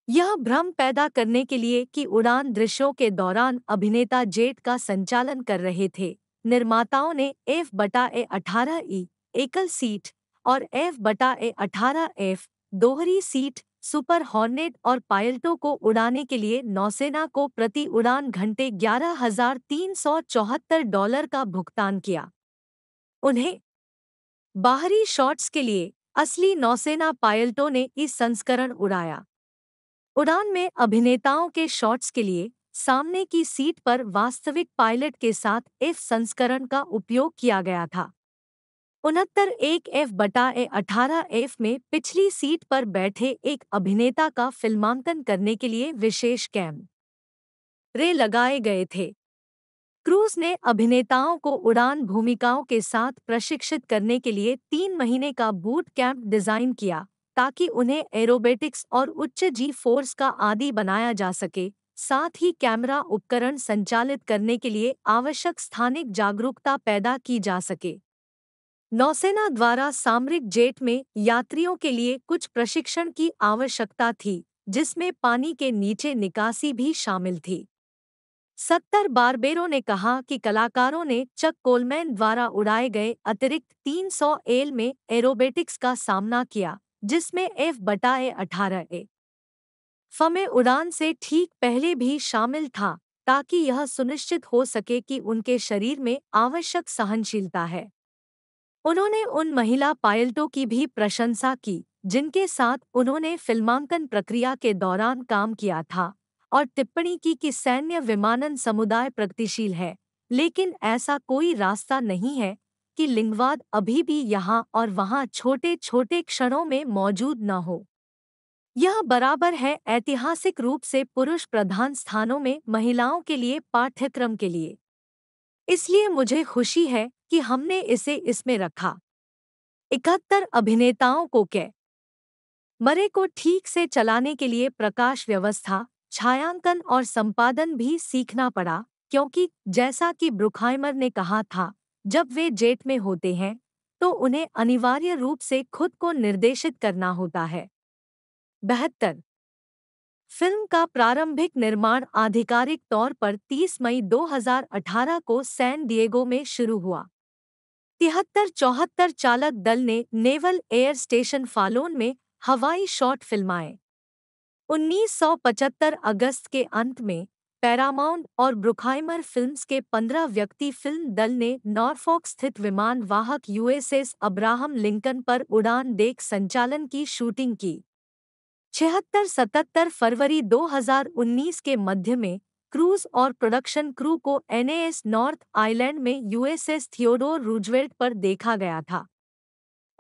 यह भ्रम पैदा करने के लिए कि उड़ान दृश्यों के दौरान अभिनेता जेट का संचालन कर रहे थे निर्माताओं ने एफ बटा ए अठारह ई एकल सीट और एफ बटा ए अठारह एफ दोहरी सीट सुपर हॉर्नेट और पायलटों को उड़ाने के लिए नौसेना को प्रति उड़ान घंटे ग्यारह हजार तीन सौ चौहत्तर डॉलर का भुगतान किया उन्हें बाहरी शॉट्स के लिए असली नौसेना पायलटों ने इस संस्करण उड़ाया उड़ान में अभिनेताओं के शॉट्स के लिए सामने की सीट पर वास्तविक पायलट के साथ इस संस्करण का उपयोग किया गया था उनहत्तर एक एफ बटा ए अठारह एफ में पिछली सीट पर बैठे एक अभिनेता का फिल्मांकन करने के लिए विशेष कैम रे लगाए गए थे क्रूज ने अभिनेताओं को उड़ान भूमिकाओं के साथ प्रशिक्षित करने के लिए तीन महीने का बूट कैंप डिजाइन किया ताकि उन्हें एरोबेटिक्स और उच्च जी फोर्स का आदि बनाया जा सके साथ ही कैमरा उपकरण संचालित करने के लिए आवश्यक स्थानिक जागरूकता पैदा की जा सके नौसेना द्वारा सामरिक जेट में यात्रियों के लिए कुछ प्रशिक्षण की आवश्यकता थी जिसमें पानी के नीचे निकासी भी शामिल थी सत्तर बारबेरों ने कहा कि कलाकारों ने चक कोलमैन द्वारा उड़ाए गए अतिरिक्त 300 एल में एरोबेटिक्स का सामना किया जिसमें एफ बटा ए अठारह ए फमे उड़ान से ठीक पहले भी शामिल था ताकि यह सुनिश्चित हो सके कि उनके शरीर में आवश्यक सहनशीलता है उन्होंने उन महिला पायलटों की भी प्रशंसा की जिनके साथ उन्होंने फिल्मांकन प्रक्रिया के दौरान काम किया था और टिप्पणी की कि सैन्य विमानन समुदाय प्रगतिशील है लेकिन ऐसा कोई रास्ता नहीं है कि लिंगवाद अभी भी यहाँ और वहाँ छोटे छोटे क्षणों में मौजूद न हो यह बराबर है ऐतिहासिक रूप से पुरुष प्रधान स्थानों में महिलाओं के लिए पाठ्यक्रम के लिए इसलिए मुझे खुशी है कि हमने इसे इसमें रखा इकहत्तर अभिनेताओं को कै मरे को ठीक से चलाने के लिए प्रकाश व्यवस्था छायांकन और संपादन भी सीखना पड़ा क्योंकि जैसा कि ब्रुखाइमर ने कहा था जब वे जेट में होते हैं तो उन्हें अनिवार्य रूप से खुद को निर्देशित करना होता है बेहतर फिल्म का प्रारंभिक निर्माण आधिकारिक तौर पर 30 मई 2018 को सैन डिएगो में शुरू हुआ तिहत्तर चौहत्तर चालक दल ने नेवल एयर स्टेशन फालोन में हवाई शॉट फिल्माए 1975 अगस्त के अंत में पैरामाउंट और ब्रुखाइमर फिल्म्स के 15 व्यक्ति फिल्म दल ने नॉर्फॉक स्थित विमान वाहक यूएसएस अब्राहम लिंकन पर उड़ान देख संचालन की शूटिंग की छिहत्तर सतहत्तर फरवरी 2019 के मध्य में क्रूज और प्रोडक्शन क्रू को एनएएस नॉर्थ आइलैंड में यूएसएस थियोडोर रूजवेल्ट पर देखा गया था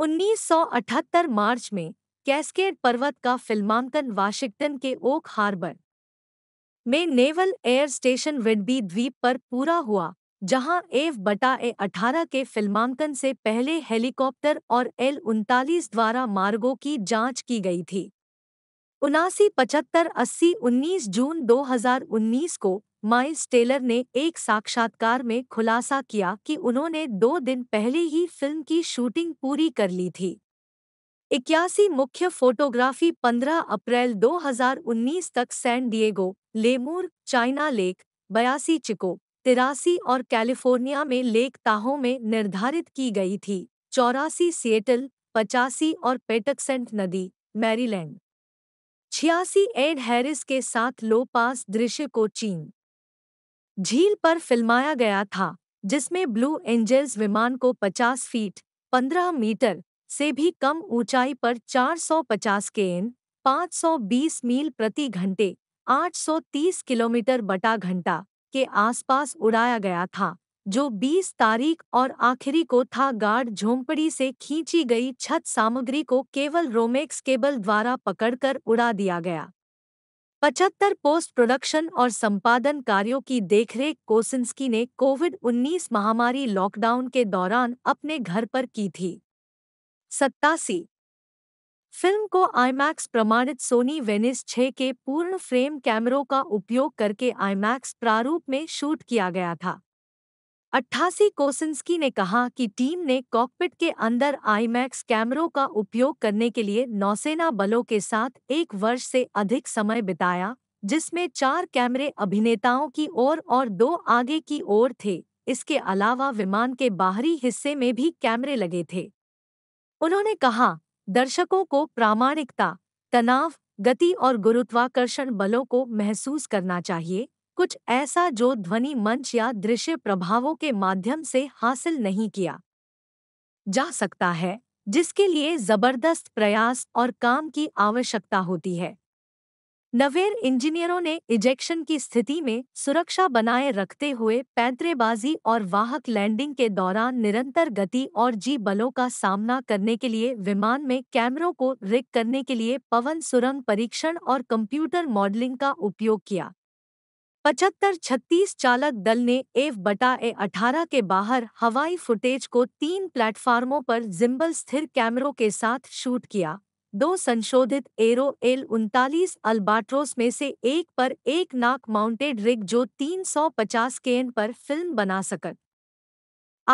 1978 मार्च में कैस्केड पर्वत का फिल्मांकन वाशिंगटन के ओक हार्बर में नेवल एयर स्टेशन विडबी द्वीप पर पूरा हुआ जहां एफ बटा ए अठारह के फिल्मांकन से पहले हेलीकॉप्टर और एल उनतालीस द्वारा मार्गों की जांच की गई थी उनासी पचहत्तर अस्सी उन्नीस जून 2019 को माइल्स टेलर ने एक साक्षात्कार में खुलासा किया कि उन्होंने दो दिन पहले ही फिल्म की शूटिंग पूरी कर ली थी इक्यासी मुख्य फोटोग्राफी 15 अप्रैल 2019 तक San Diego Lemoore China Lake बयासी चिको तिरासी और कैलिफोर्निया में लेक ताहों में निर्धारित की गई थी चौरासी सिएटल पचासी और पेटकसेंट नदी मैरीलैंड छियासी एड हैरिस के साथ लो पास दृश्य को चीन झील पर फिल्माया गया था जिसमें ब्लू एंजल्स विमान को 50 फीट 15 मीटर से भी कम ऊंचाई पर 450 के एन 520 मील प्रति घंटे 830 किलोमीटर बटा घंटा के आसपास उड़ाया गया था जो 20 तारीख और आखिरी को था गार्ड झोंपड़ी से खींची गई छत सामग्री को केवल रोमेक्स केबल द्वारा पकड़कर उड़ा दिया गया पचहत्तर पोस्ट प्रोडक्शन और संपादन कार्यों की देखरेख कोसिंस्की ने कोविड 19 महामारी लॉकडाउन के दौरान अपने घर पर की थी सत्तासी फिल्म को आईमैक्स प्रमाणित सोनी वेनिस 6 के पूर्ण फ्रेम कैमरों का उपयोग करके आईमैक्स प्रारूप में शूट किया गया था अट्ठासी कोसिंस्की ने कहा कि टीम ने कॉकपिट के अंदर आईमैक्स कैमरों का उपयोग करने के लिए नौसेना बलों के साथ एक वर्ष से अधिक समय बिताया जिसमें चार कैमरे अभिनेताओं की ओर और दो आगे की ओर थे इसके अलावा विमान के बाहरी हिस्से में भी कैमरे लगे थे उन्होंने कहा दर्शकों को प्रामाणिकता तनाव गति और गुरुत्वाकर्षण बलों को महसूस करना चाहिए कुछ ऐसा जो ध्वनि मंच या दृश्य प्रभावों के माध्यम से हासिल नहीं किया जा सकता है जिसके लिए जबरदस्त प्रयास और काम की आवश्यकता होती है नवेर इंजीनियरों ने इजेक्शन की स्थिति में सुरक्षा बनाए रखते हुए पैंतरेबाजी और वाहक लैंडिंग के दौरान निरंतर गति और जी बलों का सामना करने के लिए विमान में कैमरों को रिक करने के लिए पवन सुरंग परीक्षण और कंप्यूटर मॉडलिंग का उपयोग किया पचहत्तर छत्तीस चालक दल ने एफ बटा ए अठारह के बाहर हवाई फुटेज को तीन प्लेटफार्मों पर जिम्बल स्थिर कैमरों के साथ शूट किया दो संशोधित एरो एल उनतालीस अल्बाट्रोस में से एक पर एक नाक माउंटेड रिग जो 350 केन पर फिल्म बना सकत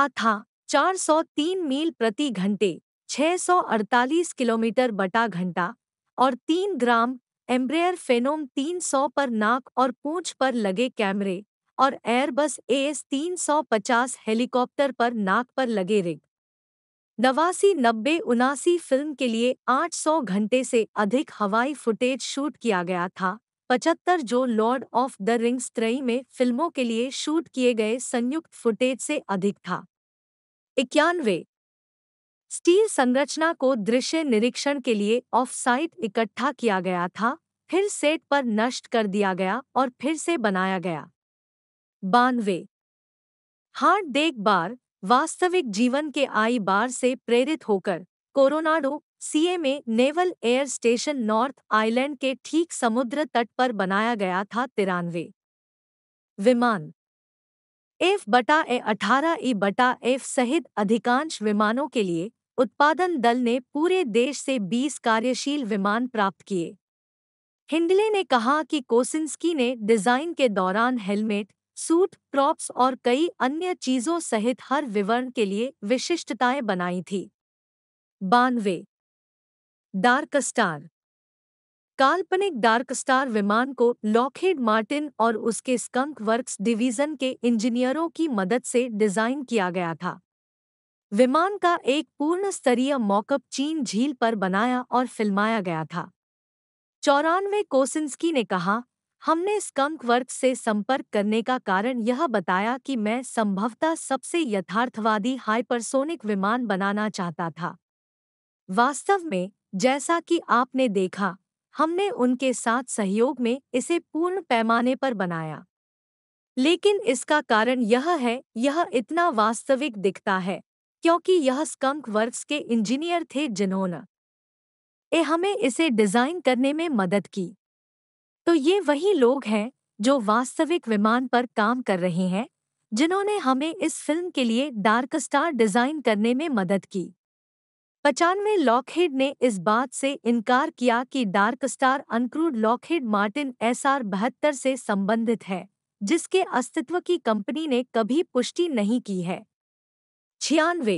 आथा 403 मील प्रति घंटे 648 किलोमीटर बटा घंटा और 3 ग्राम एम्ब्रेयर फेनोम 300 पर नाक और पूंछ पर लगे कैमरे और एयरबस एएस 350 हेलीकॉप्टर पर नाक पर लगे रिग नवासी नब्बे उनासी फिल्म के लिए 800 घंटे से अधिक हवाई फुटेज शूट किया गया था पचहत्तर जो लॉर्ड ऑफ द रिंग्स त्रई में फिल्मों के लिए शूट किए गए संयुक्त फुटेज से अधिक था इक्यानवे स्टील संरचना को दृश्य निरीक्षण के लिए ऑफ साइट इकट्ठा किया गया था फिर सेट पर नष्ट कर दिया गया और फिर से बनाया गया बानवे हार्ट देख बार वास्तविक जीवन के आई बार से प्रेरित होकर Coronado CMA Naval Air Station North Island के ठीक समुद्र तट पर बनाया गया था तिरानवे विमान एफ बटा ए अठारह ई बटा एफ सहित अधिकांश विमानों के लिए उत्पादन दल ने पूरे देश से 20 कार्यशील विमान प्राप्त किए हिंडले ने कहा कि कोसिंस्की ने डिजाइन के दौरान हेलमेट सूट क्रॉप्स और कई अन्य चीजों सहित हर विवरण के लिए विशिष्टताएं बनाई थी बानवे डार्क स्टार काल्पनिक डार्क स्टार विमान को लॉकहेड मार्टिन और उसके स्कंक वर्क्स डिवीजन के इंजीनियरों की मदद से डिजाइन किया गया था विमान का एक पूर्ण स्तरीय मॉकअप चीन झील पर बनाया और फिल्माया गया था चौरानवे कोसिंस्की ने कहा हमने स्कंक वर्क से संपर्क करने का कारण यह बताया कि मैं संभवतः सबसे यथार्थवादी हाइपरसोनिक विमान बनाना चाहता था वास्तव में जैसा कि आपने देखा हमने उनके साथ सहयोग में इसे पूर्ण पैमाने पर बनाया लेकिन इसका कारण यह है यह इतना वास्तविक दिखता है क्योंकि यह स्कंक वर्क्स के इंजीनियर थे जिन्होंने ए हमें इसे डिजाइन करने में मदद की तो ये वही लोग हैं जो वास्तविक विमान पर काम कर रहे हैं जिन्होंने हमें इस फिल्म के लिए डार्क स्टार डिजाइन करने में मदद की पचानवे लॉकहेड ने इस बात से इनकार किया कि dark star uncrewed Lockheed Martin SR बहत्तर से संबंधित है जिसके अस्तित्व की कंपनी ने कभी पुष्टि नहीं की है छियानवे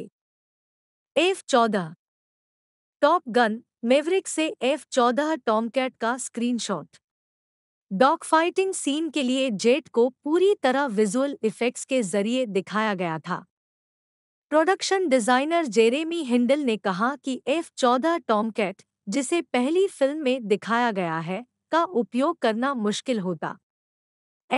एफ चौदह टॉप गन मेवरिक से एफ चौदह टॉमकैट का स्क्रीनशॉट डॉग फाइटिंग सीन के लिए जेट को पूरी तरह विजुअल इफेक्ट्स के जरिए दिखाया गया था प्रोडक्शन डिजाइनर जेरेमी हिंडल ने कहा कि एफ चौदह टॉमकैट जिसे पहली फिल्म में दिखाया गया है का उपयोग करना मुश्किल होता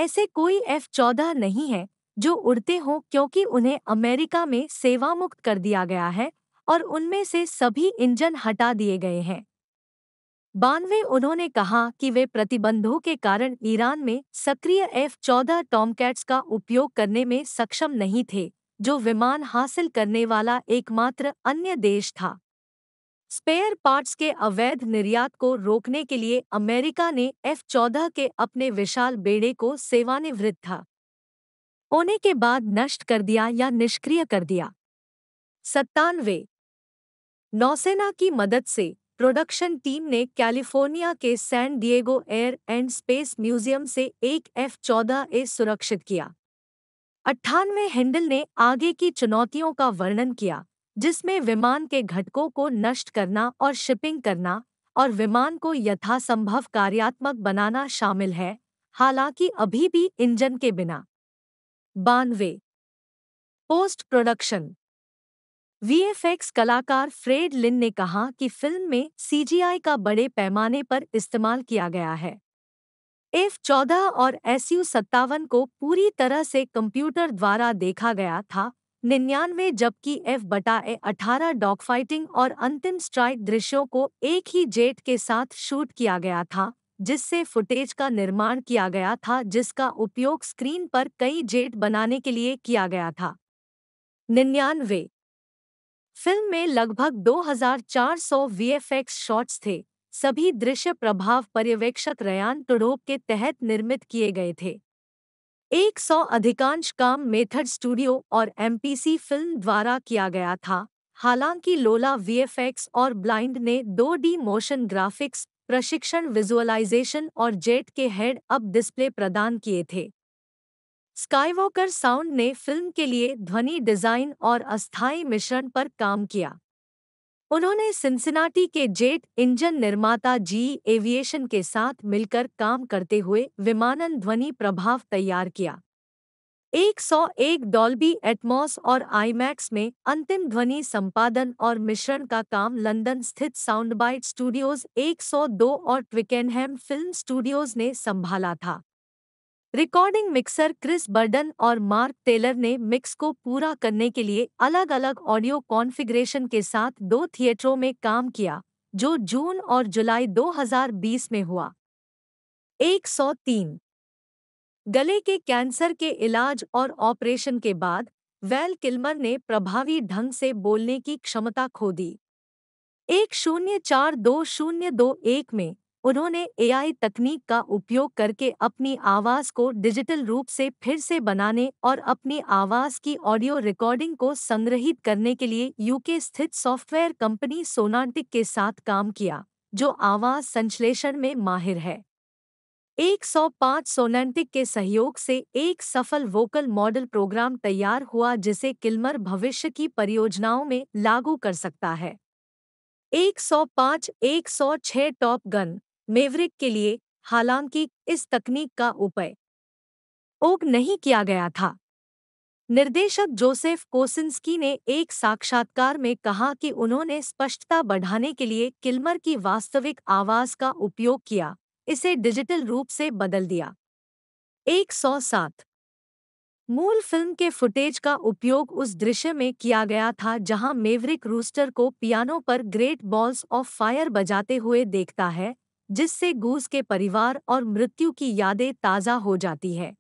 ऐसे कोई एफ चौदह नहीं है जो उड़ते हों क्योंकि उन्हें अमेरिका में सेवा मुक्त कर दिया गया है और उनमें से सभी इंजन हटा दिए गए हैं बानवे उन्होंने कहा कि वे प्रतिबंधों के कारण ईरान में सक्रिय एफ चौदह टॉमकैट्स का उपयोग करने में सक्षम नहीं थे जो विमान हासिल करने वाला एकमात्र अन्य देश था स्पेयर पार्ट्स के अवैध निर्यात को रोकने के लिए अमेरिका ने एफ चौदह के अपने विशाल बेड़े को सेवानिवृत्त था होने के बाद नष्ट कर दिया या निष्क्रिय कर दिया सत्तानवे नौसेना की मदद से प्रोडक्शन टीम ने कैलिफोर्निया के San Diego Air and Space Museum से एक एफ चौदह ए सुरक्षित किया अट्ठानवे हैंडल ने आगे की चुनौतियों का वर्णन किया जिसमें विमान के घटकों को नष्ट करना और शिपिंग करना और विमान को यथासंभव कार्यात्मक बनाना शामिल है हालांकि अभी भी इंजन के बिना बानवे पोस्ट प्रोडक्शन वीएफएक्स कलाकार फ्रेड लिन ने कहा कि फिल्म में सीजीआई का बड़े पैमाने पर इस्तेमाल किया गया है एफ चौदह और एस यू सत्तावन को पूरी तरह से कंप्यूटर द्वारा देखा गया था निन्यानवे जबकि एफ बटा ए अठारह डॉग फाइटिंग और अंतिम स्ट्राइक दृश्यों को एक ही जेट के साथ शूट किया गया था जिससे फुटेज का निर्माण किया गया था जिसका उपयोग स्क्रीन पर कई जेट बनाने के लिए किया गया था निन्यानवे फिल्म में लगभग 2400 वीएफएक्स शॉट्स थे सभी दृश्य प्रभाव पर्यवेक्षक रयान टुडोप के तहत निर्मित किए गए थे 100 अधिकांश काम मेथड स्टूडियो और एमपीसी फिल्म द्वारा किया गया था हालांकि लोला वीएफएक्स और ब्लाइंड ने 2D मोशन ग्राफिक्स प्रशिक्षण विजुअलाइजेशन और जेट के हेड अप डिस्प्ले प्रदान किए थे स्काईवॉकर साउंड ने फिल्म के लिए ध्वनि डिजाइन और अस्थायी मिश्रण पर काम किया उन्होंने सिंसिनाटी के जेट इंजन निर्माता जी एविएशन के साथ मिलकर काम करते हुए विमानन ध्वनि प्रभाव तैयार किया 101 डॉल्बी एटमॉस और आईमैक्स में अंतिम ध्वनि संपादन और मिश्रण का काम लंदन स्थित साउंडबाइट स्टूडियोज 102 और ट्विकेनहैम फिल्म स्टूडियोज ने संभाला था रिकॉर्डिंग मिक्सर क्रिस बर्डन और मार्क टेलर ने मिक्स को पूरा करने के लिए अलग अलग ऑडियो कॉन्फ़िगरेशन के साथ दो थिएटरों में काम किया जो जून और जुलाई 2020 में हुआ 103 गले के कैंसर के इलाज और ऑपरेशन के बाद वेल किल्मर ने प्रभावी ढंग से बोलने की क्षमता खो दी एक शून्य चार दो शून्य दो एक में उन्होंने एआई तकनीक का उपयोग करके अपनी आवाज़ को डिजिटल रूप से फिर से बनाने और अपनी आवाज़ की ऑडियो रिकॉर्डिंग को संग्रहित करने के लिए यूके स्थित सॉफ्टवेयर कंपनी सोनाटिक के साथ काम किया जो आवाज़ संश्लेषण में माहिर है एक पाँच सोनेंटिक के सहयोग से एक सफल वोकल मॉडल प्रोग्राम तैयार हुआ जिसे किल्मर भविष्य की परियोजनाओं में लागू कर सकता है 105-106 टॉप गन मेवरिक के लिए हालांकि इस तकनीक का उपाय ओग नहीं किया गया था निर्देशक जोसेफ कोसिंस्की ने एक साक्षात्कार में कहा कि उन्होंने स्पष्टता बढ़ाने के लिए किल्मर की वास्तविक आवाज का उपयोग किया इसे डिजिटल रूप से बदल दिया 107 मूल फिल्म के फुटेज का उपयोग उस दृश्य में किया गया था जहां मेवरिक रूस्टर को पियानो पर ग्रेट बॉल्स ऑफ फायर बजाते हुए देखता है जिससे गूस के परिवार और मृत्यु की यादें ताज़ा हो जाती है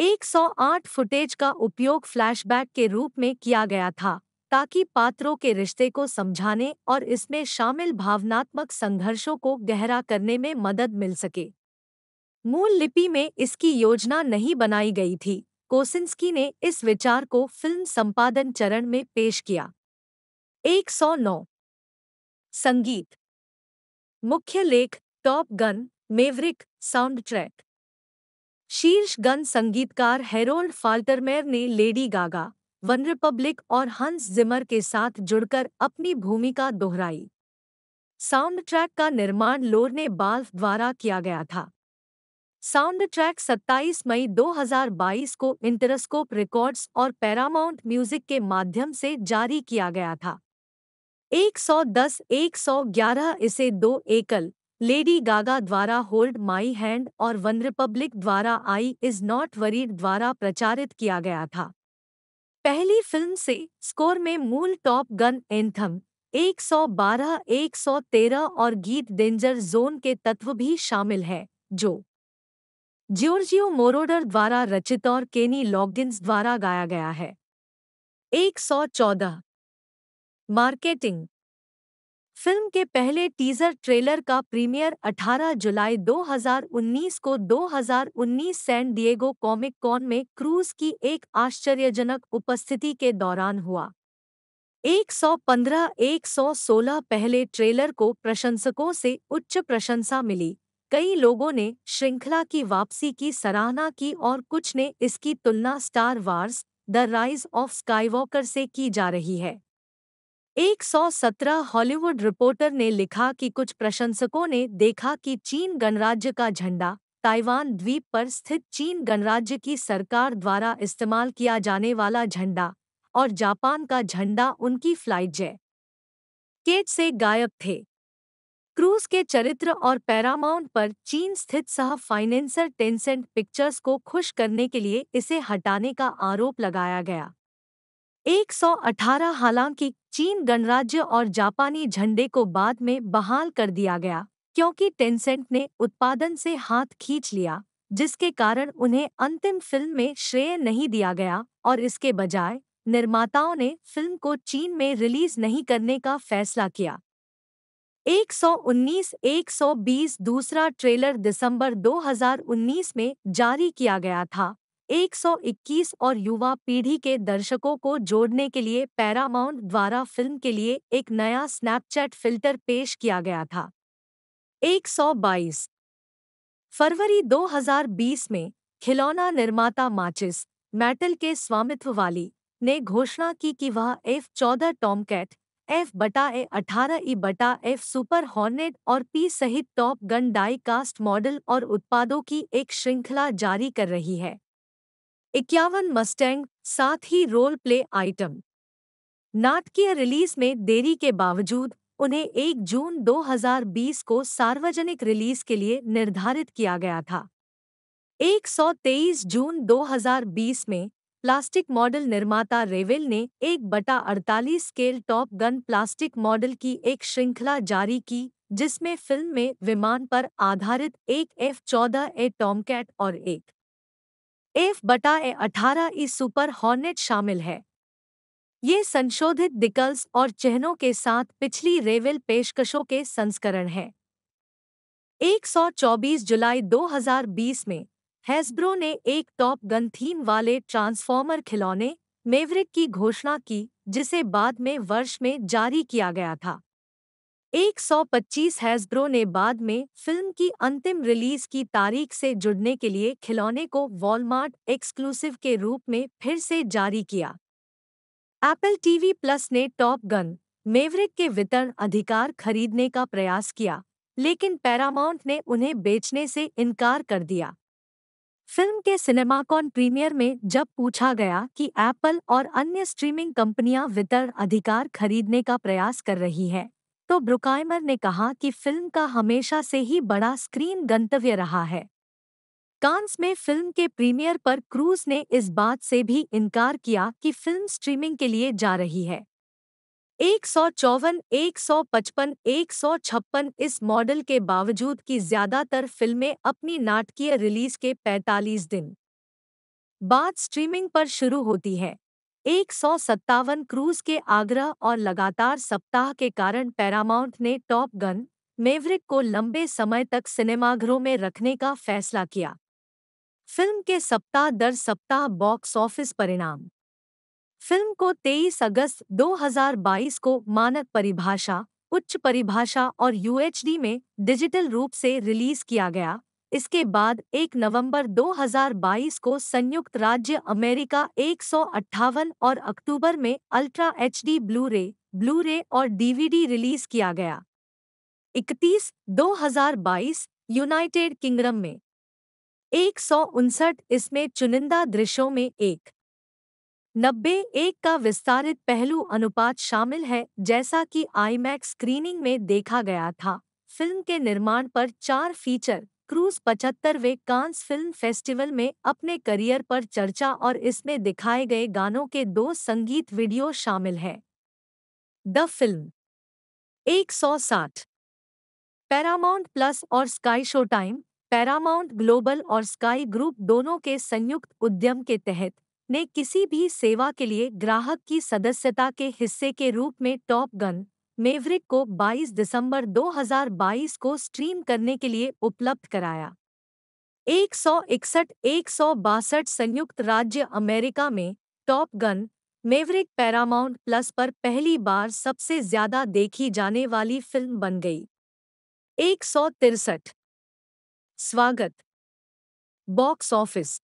108 फुटेज का उपयोग फ्लैशबैक के रूप में किया गया था ताकि पात्रों के रिश्ते को समझाने और इसमें शामिल भावनात्मक संघर्षों को गहरा करने में मदद मिल सके मूल लिपि में इसकी योजना नहीं बनाई गई थी कोसिंस्की ने इस विचार को फिल्म संपादन चरण में पेश किया 109 संगीत मुख्य लेख Top Gun Maverick sound track शीर्ष गन संगीतकार हेरोल्ड फाल्टरमेर ने लेडी गागा वन रिपब्लिक और हंस जिमर के साथ जुड़कर अपनी भूमिका दोहराई साउंड ट्रैक का निर्माण ने बाल्फ द्वारा किया गया था साउंड ट्रैक 27 मई 2022 को इंटरस्कोप रिकॉर्ड्स और पैरामाउंट म्यूजिक के माध्यम से जारी किया गया था 110-111 इसे दो एकल लेडी गागा द्वारा होल्ड माई हैंड और वन रिपब्लिक द्वारा आई इज नॉट वरीड द्वारा प्रचारित किया गया था पहली फिल्म से स्कोर में मूल टॉप गन एंथम 112, 113 और गीत डेंजर जोन के तत्व भी शामिल हैं, जो जियोर्जियो मोरोडर द्वारा रचित और केनी लॉगिन्स द्वारा गाया गया है 114 मार्केटिंग फिल्म के पहले टीजर ट्रेलर का प्रीमियर 18 जुलाई 2019 को 2019 सैन डिएगो कॉमिक कॉन में क्रूज की एक आश्चर्यजनक उपस्थिति के दौरान हुआ 115-116 पहले ट्रेलर को प्रशंसकों से उच्च प्रशंसा मिली कई लोगों ने श्रृंखला की वापसी की सराहना की और कुछ ने इसकी तुलना Star Wars the Rise of Skywalker से की जा रही है 117 हॉलीवुड रिपोर्टर ने लिखा कि कुछ प्रशंसकों ने देखा कि चीन गणराज्य का झंडा ताइवान द्वीप पर स्थित चीन गणराज्य की सरकार द्वारा इस्तेमाल किया जाने वाला झंडा और जापान का झंडा उनकी फ्लाइट जय केट से गायब थे क्रूज के चरित्र और पैरामाउंट पर चीन स्थित सह फाइनेंसर टेंसेंट पिक्चर्स को खुश करने के लिए इसे हटाने का आरोप लगाया गया 118 हालांकि चीन गणराज्य और जापानी झंडे को बाद में बहाल कर दिया गया क्योंकि टेंसेंट ने उत्पादन से हाथ खींच लिया जिसके कारण उन्हें अंतिम फिल्म में श्रेय नहीं दिया गया और इसके बजाय निर्माताओं ने फिल्म को चीन में रिलीज नहीं करने का फैसला किया 119-120 दूसरा ट्रेलर दिसंबर 2019 में जारी किया गया था 121 और युवा पीढ़ी के दर्शकों को जोड़ने के लिए पैरामाउंट द्वारा फिल्म के लिए एक नया स्नैपचैट फिल्टर पेश किया गया था 122 फरवरी 2020 में खिलौना निर्माता माचिस मैटल के स्वामित्व वाली ने घोषणा की कि वह एफ चौदह टॉमकैट एफ बटा ए अठारह ई बटा एफ सुपर हॉर्नेट और पी सहित Top Gun die cast model और उत्पादों की एक श्रृंखला जारी कर रही है इक्यावन मस्टैंग साथ ही रोल प्ले आइटम नाटकीय रिलीज में देरी के बावजूद उन्हें 1 जून 2020 को सार्वजनिक रिलीज के लिए निर्धारित किया गया था 123 जून 2020 में प्लास्टिक मॉडल निर्माता रेविल ने एक बटा अड़तालीस scale Top Gun plastic model की एक श्रृंखला जारी की जिसमें फिल्म में विमान पर आधारित एक एफ चौदह ए टॉमकैट और एक एफ बटा ए अठारह ई सुपर हॉर्नेट शामिल है ये संशोधित दिकल्स और चिन्हों के साथ पिछली रेवेल पेशकशों के संस्करण हैं 124 जुलाई 2020 में हैस्ब्रो ने एक टॉप गन थीम वाले ट्रांसफॉर्मर खिलौने मेवरिक की घोषणा की जिसे बाद में वर्ष में जारी किया गया था 125 हैजब्रो ने बाद में फिल्म की अंतिम रिलीज की तारीख से जुड़ने के लिए खिलौने को वॉलमार्ट एक्सक्लूसिव के रूप में फिर से जारी किया एप्पल टीवी प्लस ने टॉप गन मेवरिक के वितरण अधिकार खरीदने का प्रयास किया लेकिन पैरामाउंट ने उन्हें बेचने से इनकार कर दिया फिल्म के सिनेमाकॉन प्रीमियर में जब पूछा गया कि एप्पल और अन्य स्ट्रीमिंग कंपनियां वितरण अधिकार खरीदने का प्रयास कर रही हैं तो ब्रुकाइमर ने कहा कि फिल्म का हमेशा से ही बड़ा स्क्रीन गंतव्य रहा है कांस में फिल्म के प्रीमियर पर क्रूज ने इस बात से भी इनकार किया कि फिल्म स्ट्रीमिंग के लिए जा रही है एक सौ चौवन एक सौ पचपन एक सौ छप्पन इस मॉडल के बावजूद कि ज्यादातर फिल्में अपनी नाटकीय रिलीज के 45 दिन बाद स्ट्रीमिंग पर शुरू होती है एक सौ सत्तावन क्रूज के आग्रह और लगातार सप्ताह के कारण पैरामाउंट ने टॉप गन मेवरिक को लंबे समय तक सिनेमाघरों में रखने का फैसला किया फिल्म के सप्ताह दर सप्ताह बॉक्स ऑफिस परिणाम फिल्म को 23 अगस्त 2022 को मानक परिभाषा उच्च परिभाषा और यूएचडी में डिजिटल रूप से रिलीज किया गया इसके बाद 1 नवंबर 2022 को संयुक्त राज्य अमेरिका एक और अक्टूबर में ultra H D blu ray blu ray और डीवीडी रिलीज किया गया 31 2022 यूनाइटेड किंगडम में एक इसमें चुनिंदा दृश्यों में एक नब्बे एक का विस्तारित पहलू अनुपात शामिल है जैसा कि आईमैक्स स्क्रीनिंग में देखा गया था फिल्म के निर्माण पर चार फीचर क्रूज पचहत्तरवे कांस फिल्म फेस्टिवल में अपने करियर पर चर्चा और इसमें दिखाए गए गानों के दो संगीत वीडियो शामिल हैं द फिल्म 160 पैरामाउंट प्लस और Sky Show time Paramount Global और स्काई ग्रुप दोनों के संयुक्त उद्यम के तहत ने किसी भी सेवा के लिए ग्राहक की सदस्यता के हिस्से के रूप में टॉप गन मेवरिक को 22 दिसंबर 2022 को स्ट्रीम करने के लिए उपलब्ध कराया एक सौ इकसठ एक सौ बासठ संयुक्त राज्य अमेरिका में Top Gun Maverick Paramount plus पर पहली बार सबसे ज्यादा देखी जाने वाली फिल्म बन गई एक सौ तिरसठ स्वागत box office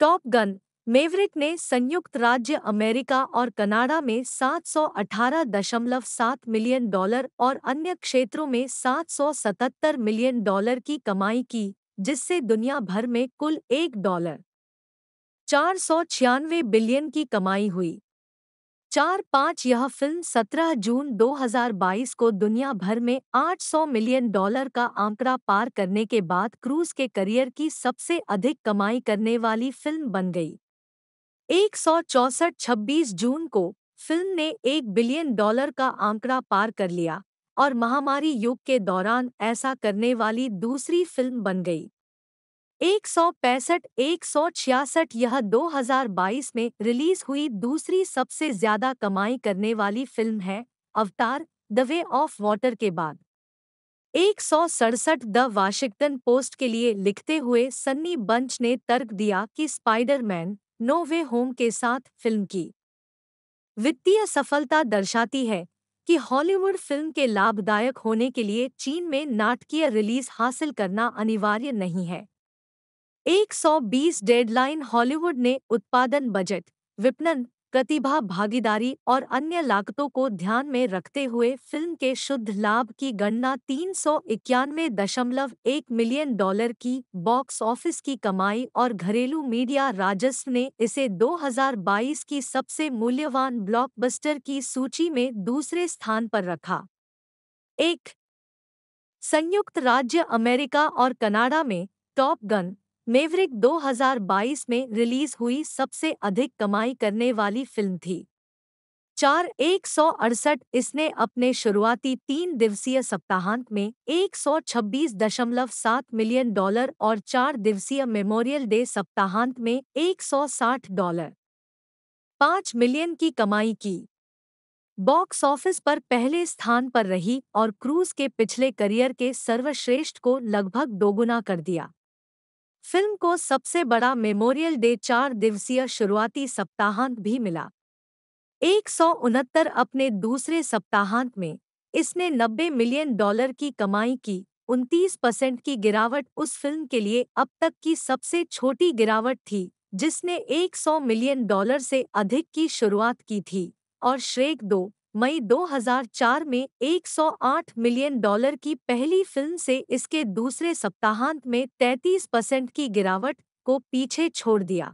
Top Gun Maverick ने संयुक्त राज्य अमेरिका और कनाडा में 718.7 मिलियन डॉलर और अन्य क्षेत्रों में 777 मिलियन डॉलर की कमाई की जिससे दुनिया भर में कुल एक डॉलर चार सौ छियानवे बिलियन की कमाई हुई चार पाँच यह फिल्म 17 जून 2022 को दुनिया भर में 800 मिलियन डॉलर का आंकड़ा पार करने के बाद क्रूज के करियर की सबसे अधिक कमाई करने वाली फिल्म बन गई एक सौ चौसठ छब्बीस जून को फिल्म ने एक बिलियन डॉलर का आंकड़ा पार कर लिया और महामारी युग के दौरान ऐसा करने वाली दूसरी फिल्म बन गई एक सौ पैंसठ एक सौ छियासठ यह 2022 में रिलीज हुई दूसरी सबसे ज्यादा कमाई करने वाली फिल्म है अवतार द वे ऑफ वाटर के बाद एक सौ सड़सठ द वाशिंगटन पोस्ट के लिए लिखते हुए सन्नी बंच ने तर्क दिया कि स्पाइडरमैन नो वे होम के साथ फिल्म की वित्तीय सफलता दर्शाती है कि हॉलीवुड फिल्म के लाभदायक होने के लिए चीन में नाटकीय रिलीज हासिल करना अनिवार्य नहीं है 120 डेडलाइन हॉलीवुड ने उत्पादन बजट विपणन प्रतिभा भागीदारी और अन्य लागतों को ध्यान में रखते हुए फिल्म के शुद्ध लाभ की गणना तीन सौ इक्यानवे दशमलव एक मिलियन डॉलर की बॉक्स ऑफिस की कमाई और घरेलू मीडिया राजस्व ने इसे 2022 की सबसे मूल्यवान ब्लॉकबस्टर की सूची में दूसरे स्थान पर रखा एक संयुक्त राज्य अमेरिका और कनाडा में टॉप गन मेवरिक 2022 में रिलीज हुई सबसे अधिक कमाई करने वाली फिल्म थी चार एक इसने अपने शुरुआती तीन दिवसीय सप्ताहांत में 126.7 मिलियन डॉलर और चार दिवसीय मेमोरियल डे सप्ताहांत में 160 डॉलर पाँच मिलियन की कमाई की बॉक्स ऑफिस पर पहले स्थान पर रही और क्रूज के पिछले करियर के सर्वश्रेष्ठ को लगभग दोगुना कर दिया फिल्म को सबसे बड़ा मेमोरियल डे चार दिवसीय शुरुआती सप्ताहांत भी मिला एक अपने दूसरे सप्ताहांत में इसने 90 मिलियन डॉलर की कमाई की उनतीस परसेंट की गिरावट उस फिल्म के लिए अब तक की सबसे छोटी गिरावट थी जिसने 100 मिलियन डॉलर से अधिक की शुरुआत की थी और श्रेक दो मई 2004 में 108 मिलियन डॉलर की पहली फिल्म से इसके दूसरे सप्ताहांत में 33 परसेंट की गिरावट को पीछे छोड़ दिया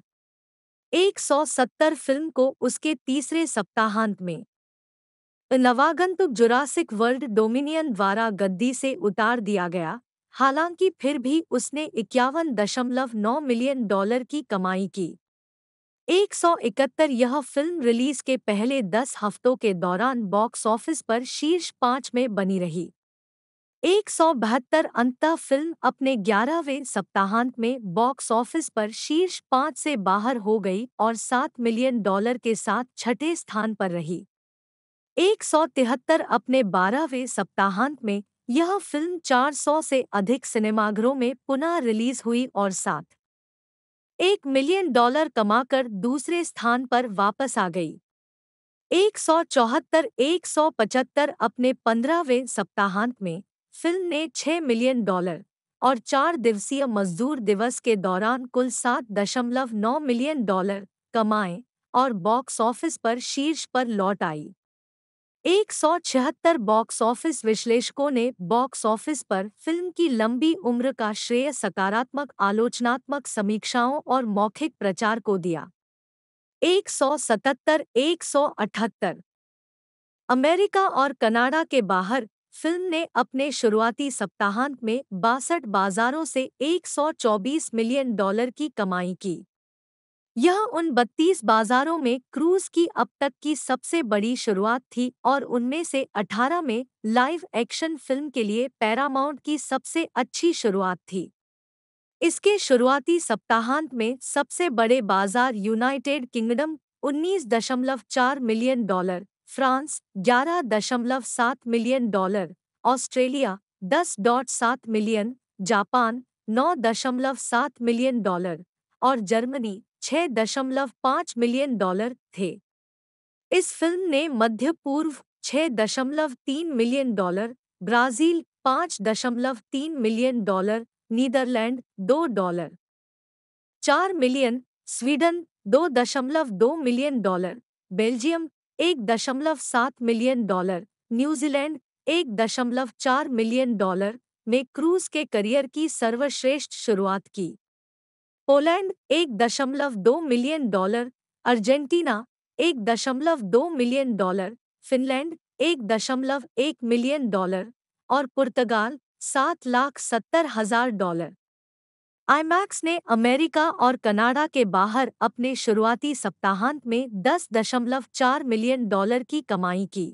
170 फिल्म को उसके तीसरे सप्ताहांत में नवागंतुक जुरासिक वर्ल्ड डोमिनियन द्वारा गद्दी से उतार दिया गया हालांकि फिर भी उसने इक्यावन दशमलव नौ मिलियन डॉलर की कमाई की 171 यह फिल्म रिलीज के पहले 10 हफ्तों के दौरान बॉक्स ऑफिस पर शीर्ष पाँच में बनी रही एक सौ बहत्तर अंत फिल्म अपने ग्यारहवें सप्ताहांत में बॉक्स ऑफिस पर शीर्ष पाँच से बाहर हो गई और सात मिलियन डॉलर के साथ छठे स्थान पर रही एक सौ तिहत्तर अपने बारहवें सप्ताहांत में यह फिल्म 400 से अधिक सिनेमाघरों में पुनः रिलीज हुई और साथ एक मिलियन डॉलर कमाकर दूसरे स्थान पर वापस आ गई एक सौ चौहत्तर एक सौ पचहत्तर अपने पंद्रहवें सप्ताहांत में फिल्म ने छह मिलियन डॉलर और चार दिवसीय मजदूर दिवस के दौरान कुल सात दशमलव नौ मिलियन डॉलर कमाए और बॉक्स ऑफिस पर शीर्ष पर लौट आई एक सौ छिहत्तर बॉक्स ऑफिस विश्लेषकों ने बॉक्स ऑफिस पर फिल्म की लंबी उम्र का श्रेय सकारात्मक आलोचनात्मक समीक्षाओं और मौखिक प्रचार को दिया एक सौ सतहत्तर एक सौ अठहत्तर अमेरिका और कनाडा के बाहर फिल्म ने अपने शुरुआती सप्ताहांत में बासठ बाजारों से 124 मिलियन डॉलर की कमाई की यह उन बत्तीस बाजारों में क्रूज की अब तक की सबसे बड़ी शुरुआत थी और उनमें से 18 में लाइव एक्शन फिल्म के लिए पैरामाउंट की सबसे अच्छी शुरुआत थी इसके शुरुआती सप्ताहांत में सबसे बड़े बाजार United Kingdom 19.4 million dollar France 11.7 million dollar Australia 10.7 million Japan 9.7 million dollar और जर्मनी छह दशमलव पाँच मिलियन डॉलर थे इस फिल्म ने मध्य पूर्व 6.3 दशमलव तीन मिलियन डॉलर ब्राज़ील पाँच दशमलव तीन मिलियन डॉलर नीदरलैंड दो डॉलर चार मिलियन स्वीडन दो दशमलव दो मिलियन डॉलर बेल्जियम एक दशमलव सात मिलियन डॉलर न्यूजीलैंड एक दशमलव चार मिलियन डॉलर में क्रूज के करियर की सर्वश्रेष्ठ शुरुआत की पोलैंड एक दशमलव दो मिलियन डॉलर अर्जेंटीना एक दशमलव दो मिलियन डॉलर फिनलैंड एक दशमलव एक मिलियन डॉलर और पुर्तगाल सात लाख सत्तर हजार डॉलर आईमैक्स ने अमेरिका और कनाडा के बाहर अपने शुरुआती सप्ताहांत में दस दशमलव चार मिलियन डॉलर की कमाई की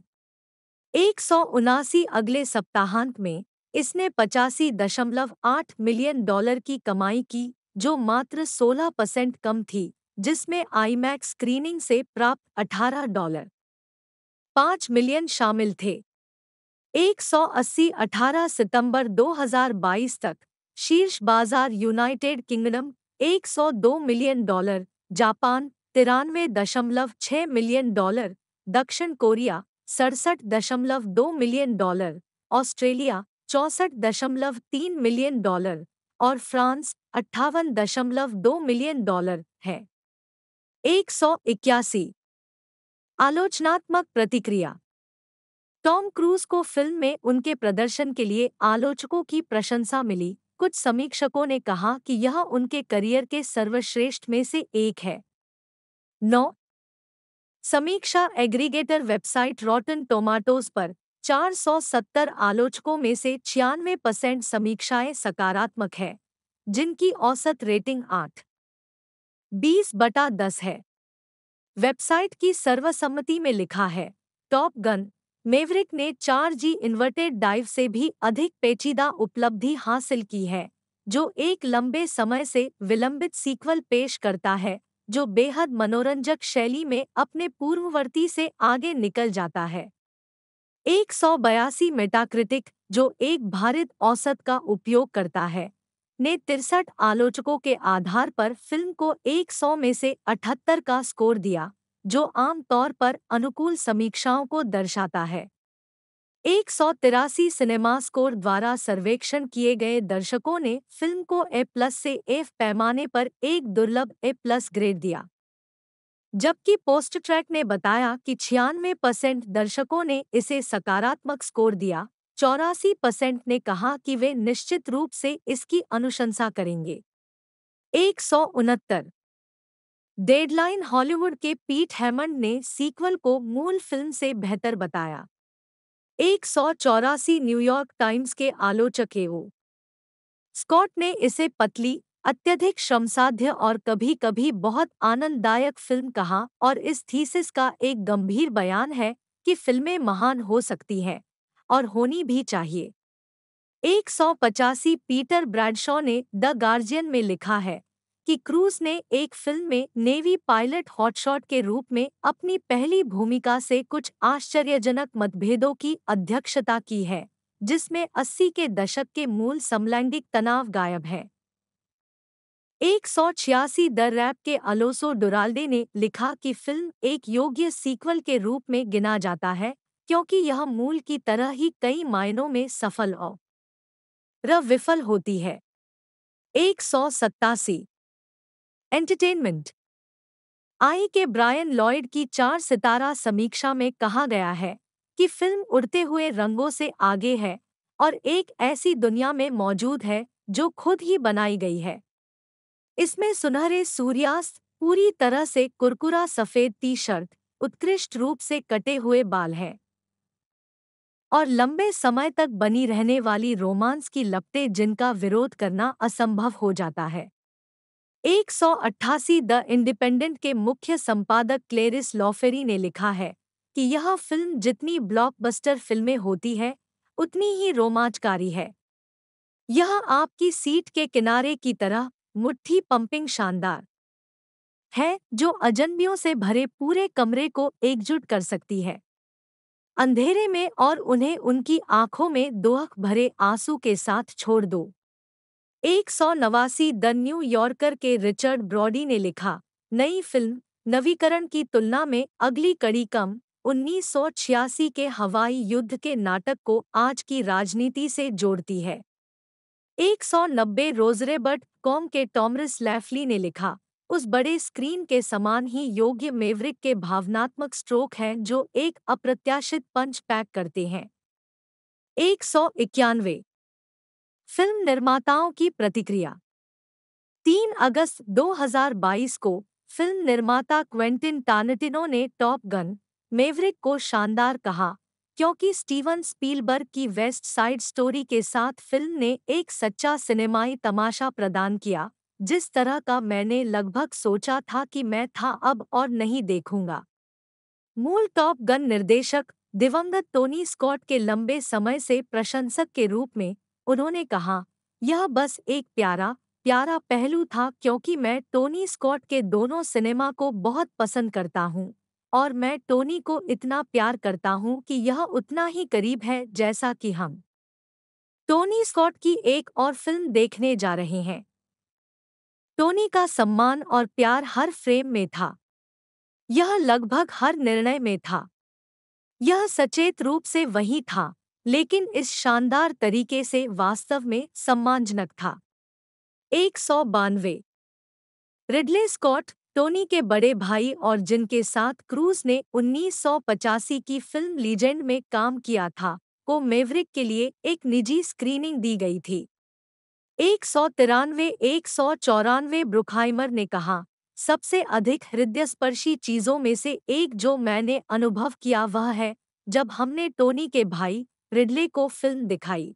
एक सौ उनासी अगले सप्ताहांत में इसने पचासी दशमलव आठ मिलियन डॉलर की कमाई की जो मात्र 16 परसेंट कम थी जिसमें आईमैक्स स्क्रीनिंग से प्राप्त 18 डॉलर पाँच मिलियन शामिल थे 180 18 सितंबर 2022 तक शीर्ष बाजार United Kingdom 102 million dollar Japan तिरानवे दशमलव छह मिलियन डॉलर दक्षिण कोरिया सड़सठ दशमलव दो मिलियन डॉलर ऑस्ट्रेलिया चौंसठ दशमलव तीन मिलियन डॉलर और फ्रांस अट्ठावन दशमलव दो मिलियन डॉलर है एक सौ इक्यासी आलोचनात्मक प्रतिक्रिया टॉम क्रूज को फिल्म में उनके प्रदर्शन के लिए आलोचकों की प्रशंसा मिली कुछ समीक्षकों ने कहा कि यह उनके करियर के सर्वश्रेष्ठ में से एक है नौ समीक्षा एग्रीगेटर वेबसाइट रॉटन टोमाटोज पर 470 आलोचकों में से छियानवे परसेंट समीक्षाएं सकारात्मक है जिनकी औसत रेटिंग आठ बीस बटा दस है वेबसाइट की सर्वसम्मति में लिखा है टॉप गन मेवरिक ने चार जी इन्वर्टेड डाइव से भी अधिक पेचीदा उपलब्धि हासिल की है जो एक लंबे समय से विलंबित सीक्वल पेश करता है जो बेहद मनोरंजक शैली में अपने पूर्ववर्ती से आगे निकल जाता है एक सौ बयासी मेटाक्रिटिक जो एक भारित औसत का उपयोग करता है ने तिरसठ आलोचकों के आधार पर फिल्म को 100 में से 78 का स्कोर दिया जो आमतौर पर अनुकूल समीक्षाओं को दर्शाता है एक सौ तिरासी सिनेमा स्कोर द्वारा सर्वेक्षण किए गए दर्शकों ने फिल्म को ए प्लस से एफ पैमाने पर एक दुर्लभ ए प्लस ग्रेड दिया जबकि पोस्ट ट्रैक ने बताया कि छियानवे परसेंट दर्शकों ने इसे सकारात्मक स्कोर दिया चौरासी परसेंट ने कहा कि वे निश्चित रूप से इसकी अनुशंसा करेंगे एक सौ उनहत्तर डेडलाइन हॉलीवुड के पीट हैमंड ने सीक्वल को मूल फिल्म से बेहतर बताया एक सौ चौरासी न्यूयॉर्क टाइम्स के आलोचक वो स्कॉट ने इसे पतली अत्यधिक श्रमसाध्य और कभी कभी बहुत आनंददायक फिल्म कहा और इस थीसिस का एक गंभीर बयान है कि फिल्में महान हो सकती हैं और होनी भी चाहिए एक सौ पचासी पीटर ब्रैडशॉ ने द गार्जियन में लिखा है कि क्रूज ने एक फिल्म में नेवी पायलट हॉटशॉट के रूप में अपनी पहली भूमिका से कुछ आश्चर्यजनक मतभेदों की अध्यक्षता की है जिसमें 80 के दशक के मूल समलैंगिक तनाव गायब है एक सौ छियासी द रैप के अलोसो डुराल्डे ने लिखा कि फिल्म एक योग्य सीक्वल के रूप में गिना जाता है क्योंकि यह मूल की तरह ही कई मायनों में सफल और र विफल होती है एक सौ सत्तासी एंटरटेनमेंट आई के ब्रायन लॉयड की चार सितारा समीक्षा में कहा गया है कि फिल्म उड़ते हुए रंगों से आगे है और एक ऐसी दुनिया में मौजूद है जो खुद ही बनाई गई है इसमें सुनहरे सूर्यास्त पूरी तरह से कुरकुरा सफेद टी शर्ट उत्कृष्ट रूप से कटे हुए बाल है और लंबे समय तक बनी रहने वाली रोमांस की लपटें जिनका विरोध करना असंभव हो जाता है 188 द इंडिपेंडेंट के मुख्य संपादक क्लेरिस लॉफेरी ने लिखा है कि यह फिल्म जितनी ब्लॉकबस्टर फिल्में होती है उतनी ही रोमांचकारी है यह आपकी सीट के किनारे की तरह मुट्ठी पंपिंग शानदार है जो अजनबियों से भरे पूरे कमरे को एकजुट कर सकती है अंधेरे में और उन्हें उनकी आंखों में दोहक भरे आंसू के साथ छोड़ दो एक सौ नवासी द न्यू यॉर्कर के रिचर्ड ब्रॉडी ने लिखा नई फिल्म नवीकरण की तुलना में अगली कड़ी कम उन्नीस के हवाई युद्ध के नाटक को आज की राजनीति से जोड़ती है एक सौ नब्बे रोजरेबर्ट कॉम के टॉमरस लैफली ने लिखा उस बड़े स्क्रीन के समान ही योग्य मेवरिक के भावनात्मक स्ट्रोक हैं जो एक अप्रत्याशित पंच पैक करते हैं एक सौ इक्यानवे फिल्म निर्माताओं की प्रतिक्रिया तीन अगस्त 2022 को फिल्म निर्माता क्वेंटिन टानटिनो ने टॉप गन मेवरिक को शानदार कहा क्योंकि स्टीवन स्पीलबर्ग की वेस्ट साइड स्टोरी के साथ फिल्म ने एक सच्चा सिनेमाई तमाशा प्रदान किया जिस तरह का मैंने लगभग सोचा था कि मैं था अब और नहीं देखूंगा मूल टॉप गन निर्देशक दिवंगत टोनी स्कॉट के लंबे समय से प्रशंसक के रूप में उन्होंने कहा यह बस एक प्यारा प्यारा पहलू था क्योंकि मैं टोनी स्कॉट के दोनों सिनेमा को बहुत पसंद करता हूँ और मैं टोनी को इतना प्यार करता हूं कि यह उतना ही करीब है जैसा कि हम टोनी स्कॉट की एक और फिल्म देखने जा रहे हैं टोनी का सम्मान और प्यार हर फ्रेम में था यह लगभग हर निर्णय में था यह सचेत रूप से वही था लेकिन इस शानदार तरीके से वास्तव में सम्मानजनक था एक सौ बानवे रिडले स्कॉट टोनी के बड़े भाई और जिनके साथ क्रूज ने उन्नीस की फिल्म लीजेंड में काम किया था को मेवरिक के लिए एक निजी स्क्रीनिंग दी गई थी एक सौ तिरानवे एक सौ चौरानवे ब्रुखाइमर ने कहा सबसे अधिक हृदयस्पर्शी चीजों में से एक जो मैंने अनुभव किया वह है जब हमने टोनी के भाई रिडले को फिल्म दिखाई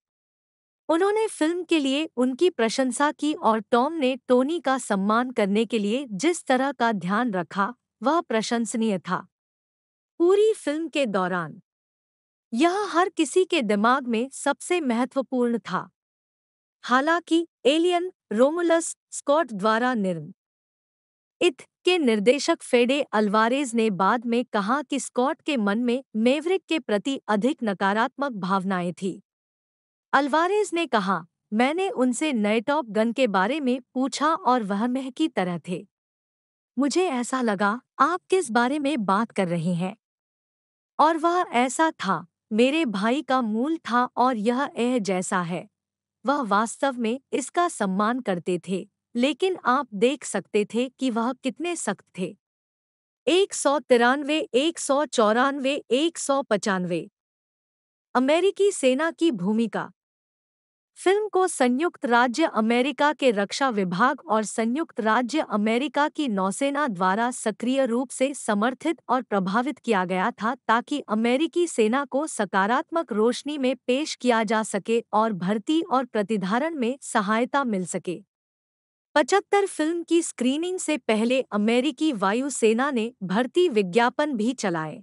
उन्होंने फिल्म के लिए उनकी प्रशंसा की और टॉम ने टोनी का सम्मान करने के लिए जिस तरह का ध्यान रखा वह प्रशंसनीय था पूरी फिल्म के दौरान यह हर किसी के दिमाग में सबसे महत्वपूर्ण था हालांकि एलियन रोमुलस स्कॉट द्वारा निर्मित इत के निर्देशक फेडे अल्वारेज ने बाद में कहा कि स्कॉट के मन में मेवरिक के प्रति अधिक नकारात्मक भावनाएं थीं अल्वारेज ने कहा मैंने उनसे नए टॉप गन के बारे में पूछा और वह मह की तरह थे मुझे ऐसा लगा आप किस बारे में बात कर रहे हैं और वह ऐसा था मेरे भाई का मूल था और यह एह जैसा है वह वास्तव में इसका सम्मान करते थे लेकिन आप देख सकते थे कि वह कितने सख्त थे एक सौ तिरानवे एक सौ चौरानवे एक सौ पचानवे अमेरिकी सेना की भूमिका फिल्म को संयुक्त राज्य अमेरिका के रक्षा विभाग और संयुक्त राज्य अमेरिका की नौसेना द्वारा सक्रिय रूप से समर्थित और प्रभावित किया गया था ताकि अमेरिकी सेना को सकारात्मक रोशनी में पेश किया जा सके और भर्ती और प्रतिधारण में सहायता मिल सके पचहत्तर फिल्म की स्क्रीनिंग से पहले अमेरिकी वायुसेना ने भर्ती विज्ञापन भी चलाए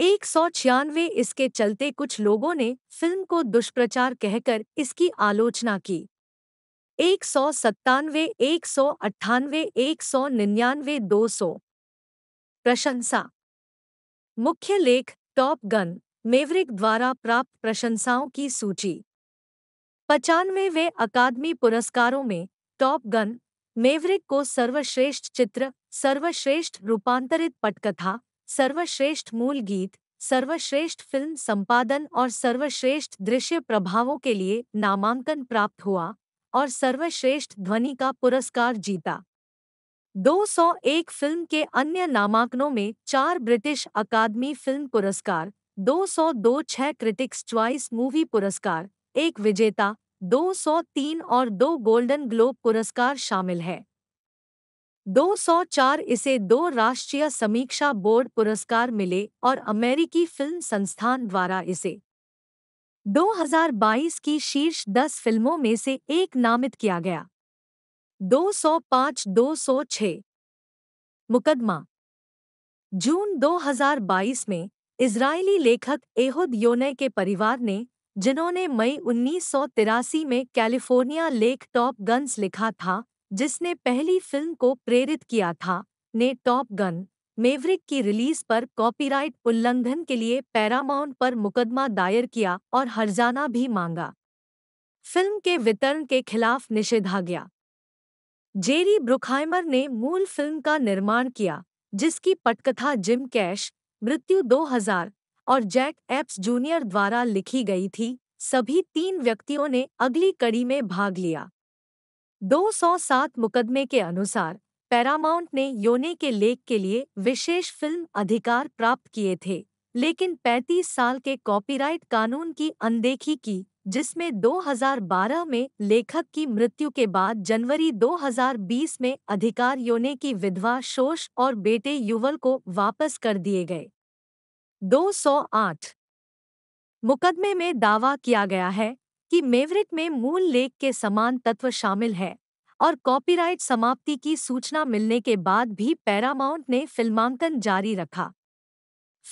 एक सौ छियानवे इसके चलते कुछ लोगों ने फिल्म को दुष्प्रचार कहकर इसकी आलोचना की एक सौ सत्तानवे एक सौ अट्ठानवे एक सौ निन्यानवे दो सौ प्रशंसा मुख्य लेख टॉप गन मेवरिक द्वारा प्राप्त प्रशंसाओं की सूची पचानवे वे अकादमी पुरस्कारों में टॉप गन मेवरिक को सर्वश्रेष्ठ चित्र सर्वश्रेष्ठ रूपांतरित पटकथा सर्वश्रेष्ठ मूल गीत सर्वश्रेष्ठ फिल्म संपादन और सर्वश्रेष्ठ दृश्य प्रभावों के लिए नामांकन प्राप्त हुआ और सर्वश्रेष्ठ ध्वनि का पुरस्कार जीता 201 फिल्म के अन्य नामांकनों में चार ब्रिटिश अकादमी फिल्म पुरस्कार 202 छह क्रिटिक्स च्वाइस मूवी पुरस्कार एक विजेता 203 और दो गोल्डन ग्लोब पुरस्कार शामिल है 2004 इसे दो राष्ट्रीय समीक्षा बोर्ड पुरस्कार मिले और अमेरिकी फिल्म संस्थान द्वारा इसे 2022 की शीर्ष दस फिल्मों में से एक नामित किया गया 205-206 मुकदमा जून 2022 में इजरायली लेखक एहुद योने के परिवार ने जिन्होंने मई 1983 में कैलिफोर्निया लेक टॉप गन्स लिखा था जिसने पहली फिल्म को प्रेरित किया था ने टॉप गन मेवरिक की रिलीज पर कॉपीराइट उल्लंघन के लिए पैरामाउंट पर मुकदमा दायर किया और हर्जाना भी मांगा फिल्म के वितरण के खिलाफ निषेधाज्ञा जेरी ब्रुखाइमर ने मूल फिल्म का निर्माण किया जिसकी पटकथा जिम कैश मृत्यु 2000 और जैक एप्स जूनियर द्वारा लिखी गई थी सभी तीन व्यक्तियों ने अगली कड़ी में भाग लिया 207 मुकदमे के अनुसार पैरामाउंट ने योने के लेख के लिए विशेष फिल्म अधिकार प्राप्त किए थे लेकिन 35 साल के कॉपीराइट कानून की अनदेखी की जिसमें 2012 में लेखक की मृत्यु के बाद जनवरी 2020 में अधिकार योने की विधवा शोष और बेटे युवल को वापस कर दिए गए 208 मुकदमे में दावा किया गया है कि मेवरेट में मूल लेख के समान तत्व शामिल है और कॉपीराइट समाप्ति की सूचना मिलने के बाद भी पैरामाउंट ने फिल्मांकन जारी रखा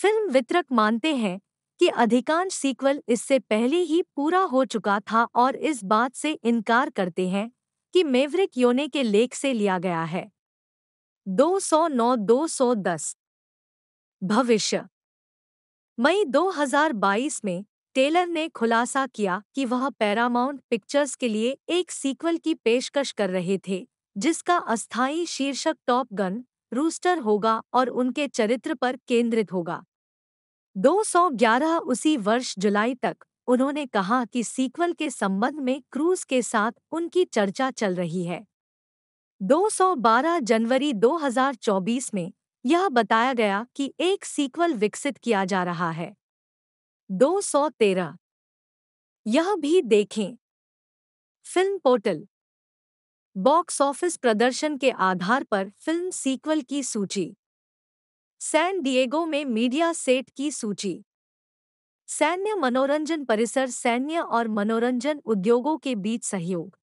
फिल्म वितरक मानते हैं कि अधिकांश सीक्वल इससे पहले ही पूरा हो चुका था और इस बात से इनकार करते हैं कि मेवरिक योने के लेख से लिया गया है 209-210 भविष्य मई 2022 में टेलर ने खुलासा किया कि वह पैरामाउंट पिक्चर्स के लिए एक सीक्वल की पेशकश कर रहे थे जिसका अस्थायी शीर्षक टॉप गन रूस्टर होगा और उनके चरित्र पर केंद्रित होगा 211 उसी वर्ष जुलाई तक उन्होंने कहा कि सीक्वल के संबंध में क्रूज के साथ उनकी चर्चा चल रही है 212 जनवरी 2024 में यह बताया गया कि एक सीक्वल विकसित किया जा रहा है 213 यह भी देखें फिल्म पोर्टल बॉक्स ऑफिस प्रदर्शन के आधार पर फिल्म सीक्वल की सूची सैन डिएगो में मीडिया सेट की सूची सैन्य मनोरंजन परिसर सैन्य और मनोरंजन उद्योगों के बीच सहयोग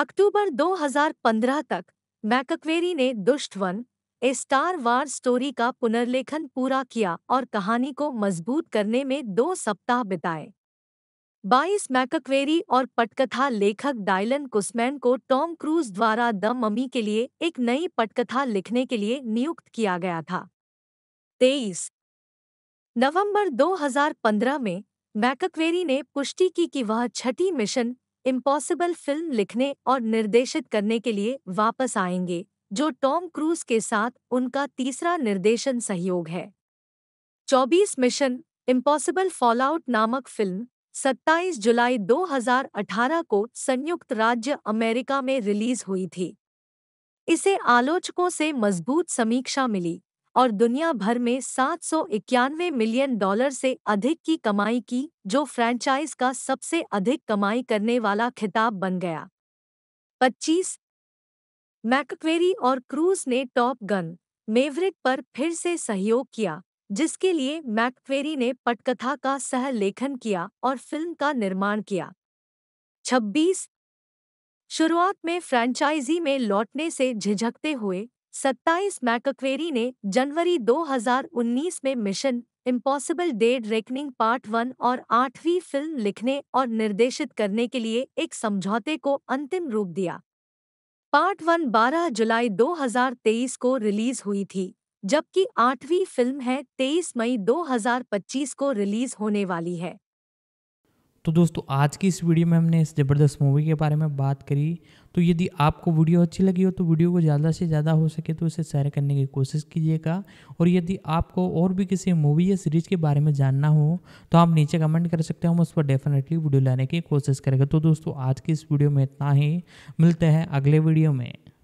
अक्टूबर 2015 तक मैकक्वेरी ने दुष्ट one a Star War story का पुनर्लेखन पूरा किया और कहानी को मजबूत करने में दो सप्ताह बिताए 22 मैकक्वेरी और पटकथा लेखक डायलन कुस्मैन को टॉम क्रूज द्वारा द मम्मी के लिए एक नई पटकथा लिखने के लिए नियुक्त किया गया था 23 नवंबर 2015 में मैकक्वेरी ने पुष्टि की कि वह छठी मिशन इम्पॉसिबल फिल्म लिखने और निर्देशित करने के लिए वापस आएंगे जो टॉम क्रूज के साथ उनका तीसरा निर्देशन सहयोग है 24 मिशन इम्पॉसिबल फॉलआउट नामक फिल्म 27 जुलाई 2018 को संयुक्त राज्य अमेरिका में रिलीज हुई थी इसे आलोचकों से मजबूत समीक्षा मिली और दुनिया भर में सात मिलियन डॉलर से अधिक की कमाई की जो फ्रेंचाइज का सबसे अधिक कमाई करने वाला खिताब बन गया 25 मैकक्वेरी और क्रूज ने टॉप गन मेवरिक पर फिर से सहयोग किया जिसके लिए मैकक्वेरी ने पटकथा का सह लेखन किया और फिल्म का निर्माण किया 26 शुरुआत में फ्रेंचाइजी में लौटने से झिझकते हुए 27 मैकक्वेरी ने जनवरी 2019 में Mission Impossible Dead Reckoning part one और आठवीं फिल्म लिखने और निर्देशित करने के लिए एक समझौते को अंतिम रूप दिया पार्ट वन 12 जुलाई 2023 को रिलीज हुई थी जबकि आठवीं फिल्म है 23 मई 2025 को रिलीज होने वाली है तो दोस्तों आज की इस वीडियो में हमने इस ज़बरदस्त मूवी के बारे में बात करी तो यदि आपको वीडियो अच्छी लगी हो तो वीडियो को ज़्यादा से ज़्यादा हो सके तो इसे शेयर करने की कोशिश कीजिएगा और यदि आपको और भी किसी मूवी या सीरीज़ के बारे में जानना हो तो आप नीचे कमेंट कर सकते हैं हम उस पर डेफिनेटली वीडियो लाने की कोशिश करेंगे तो दोस्तों आज की इस वीडियो में इतना ही मिलते हैं अगले वीडियो में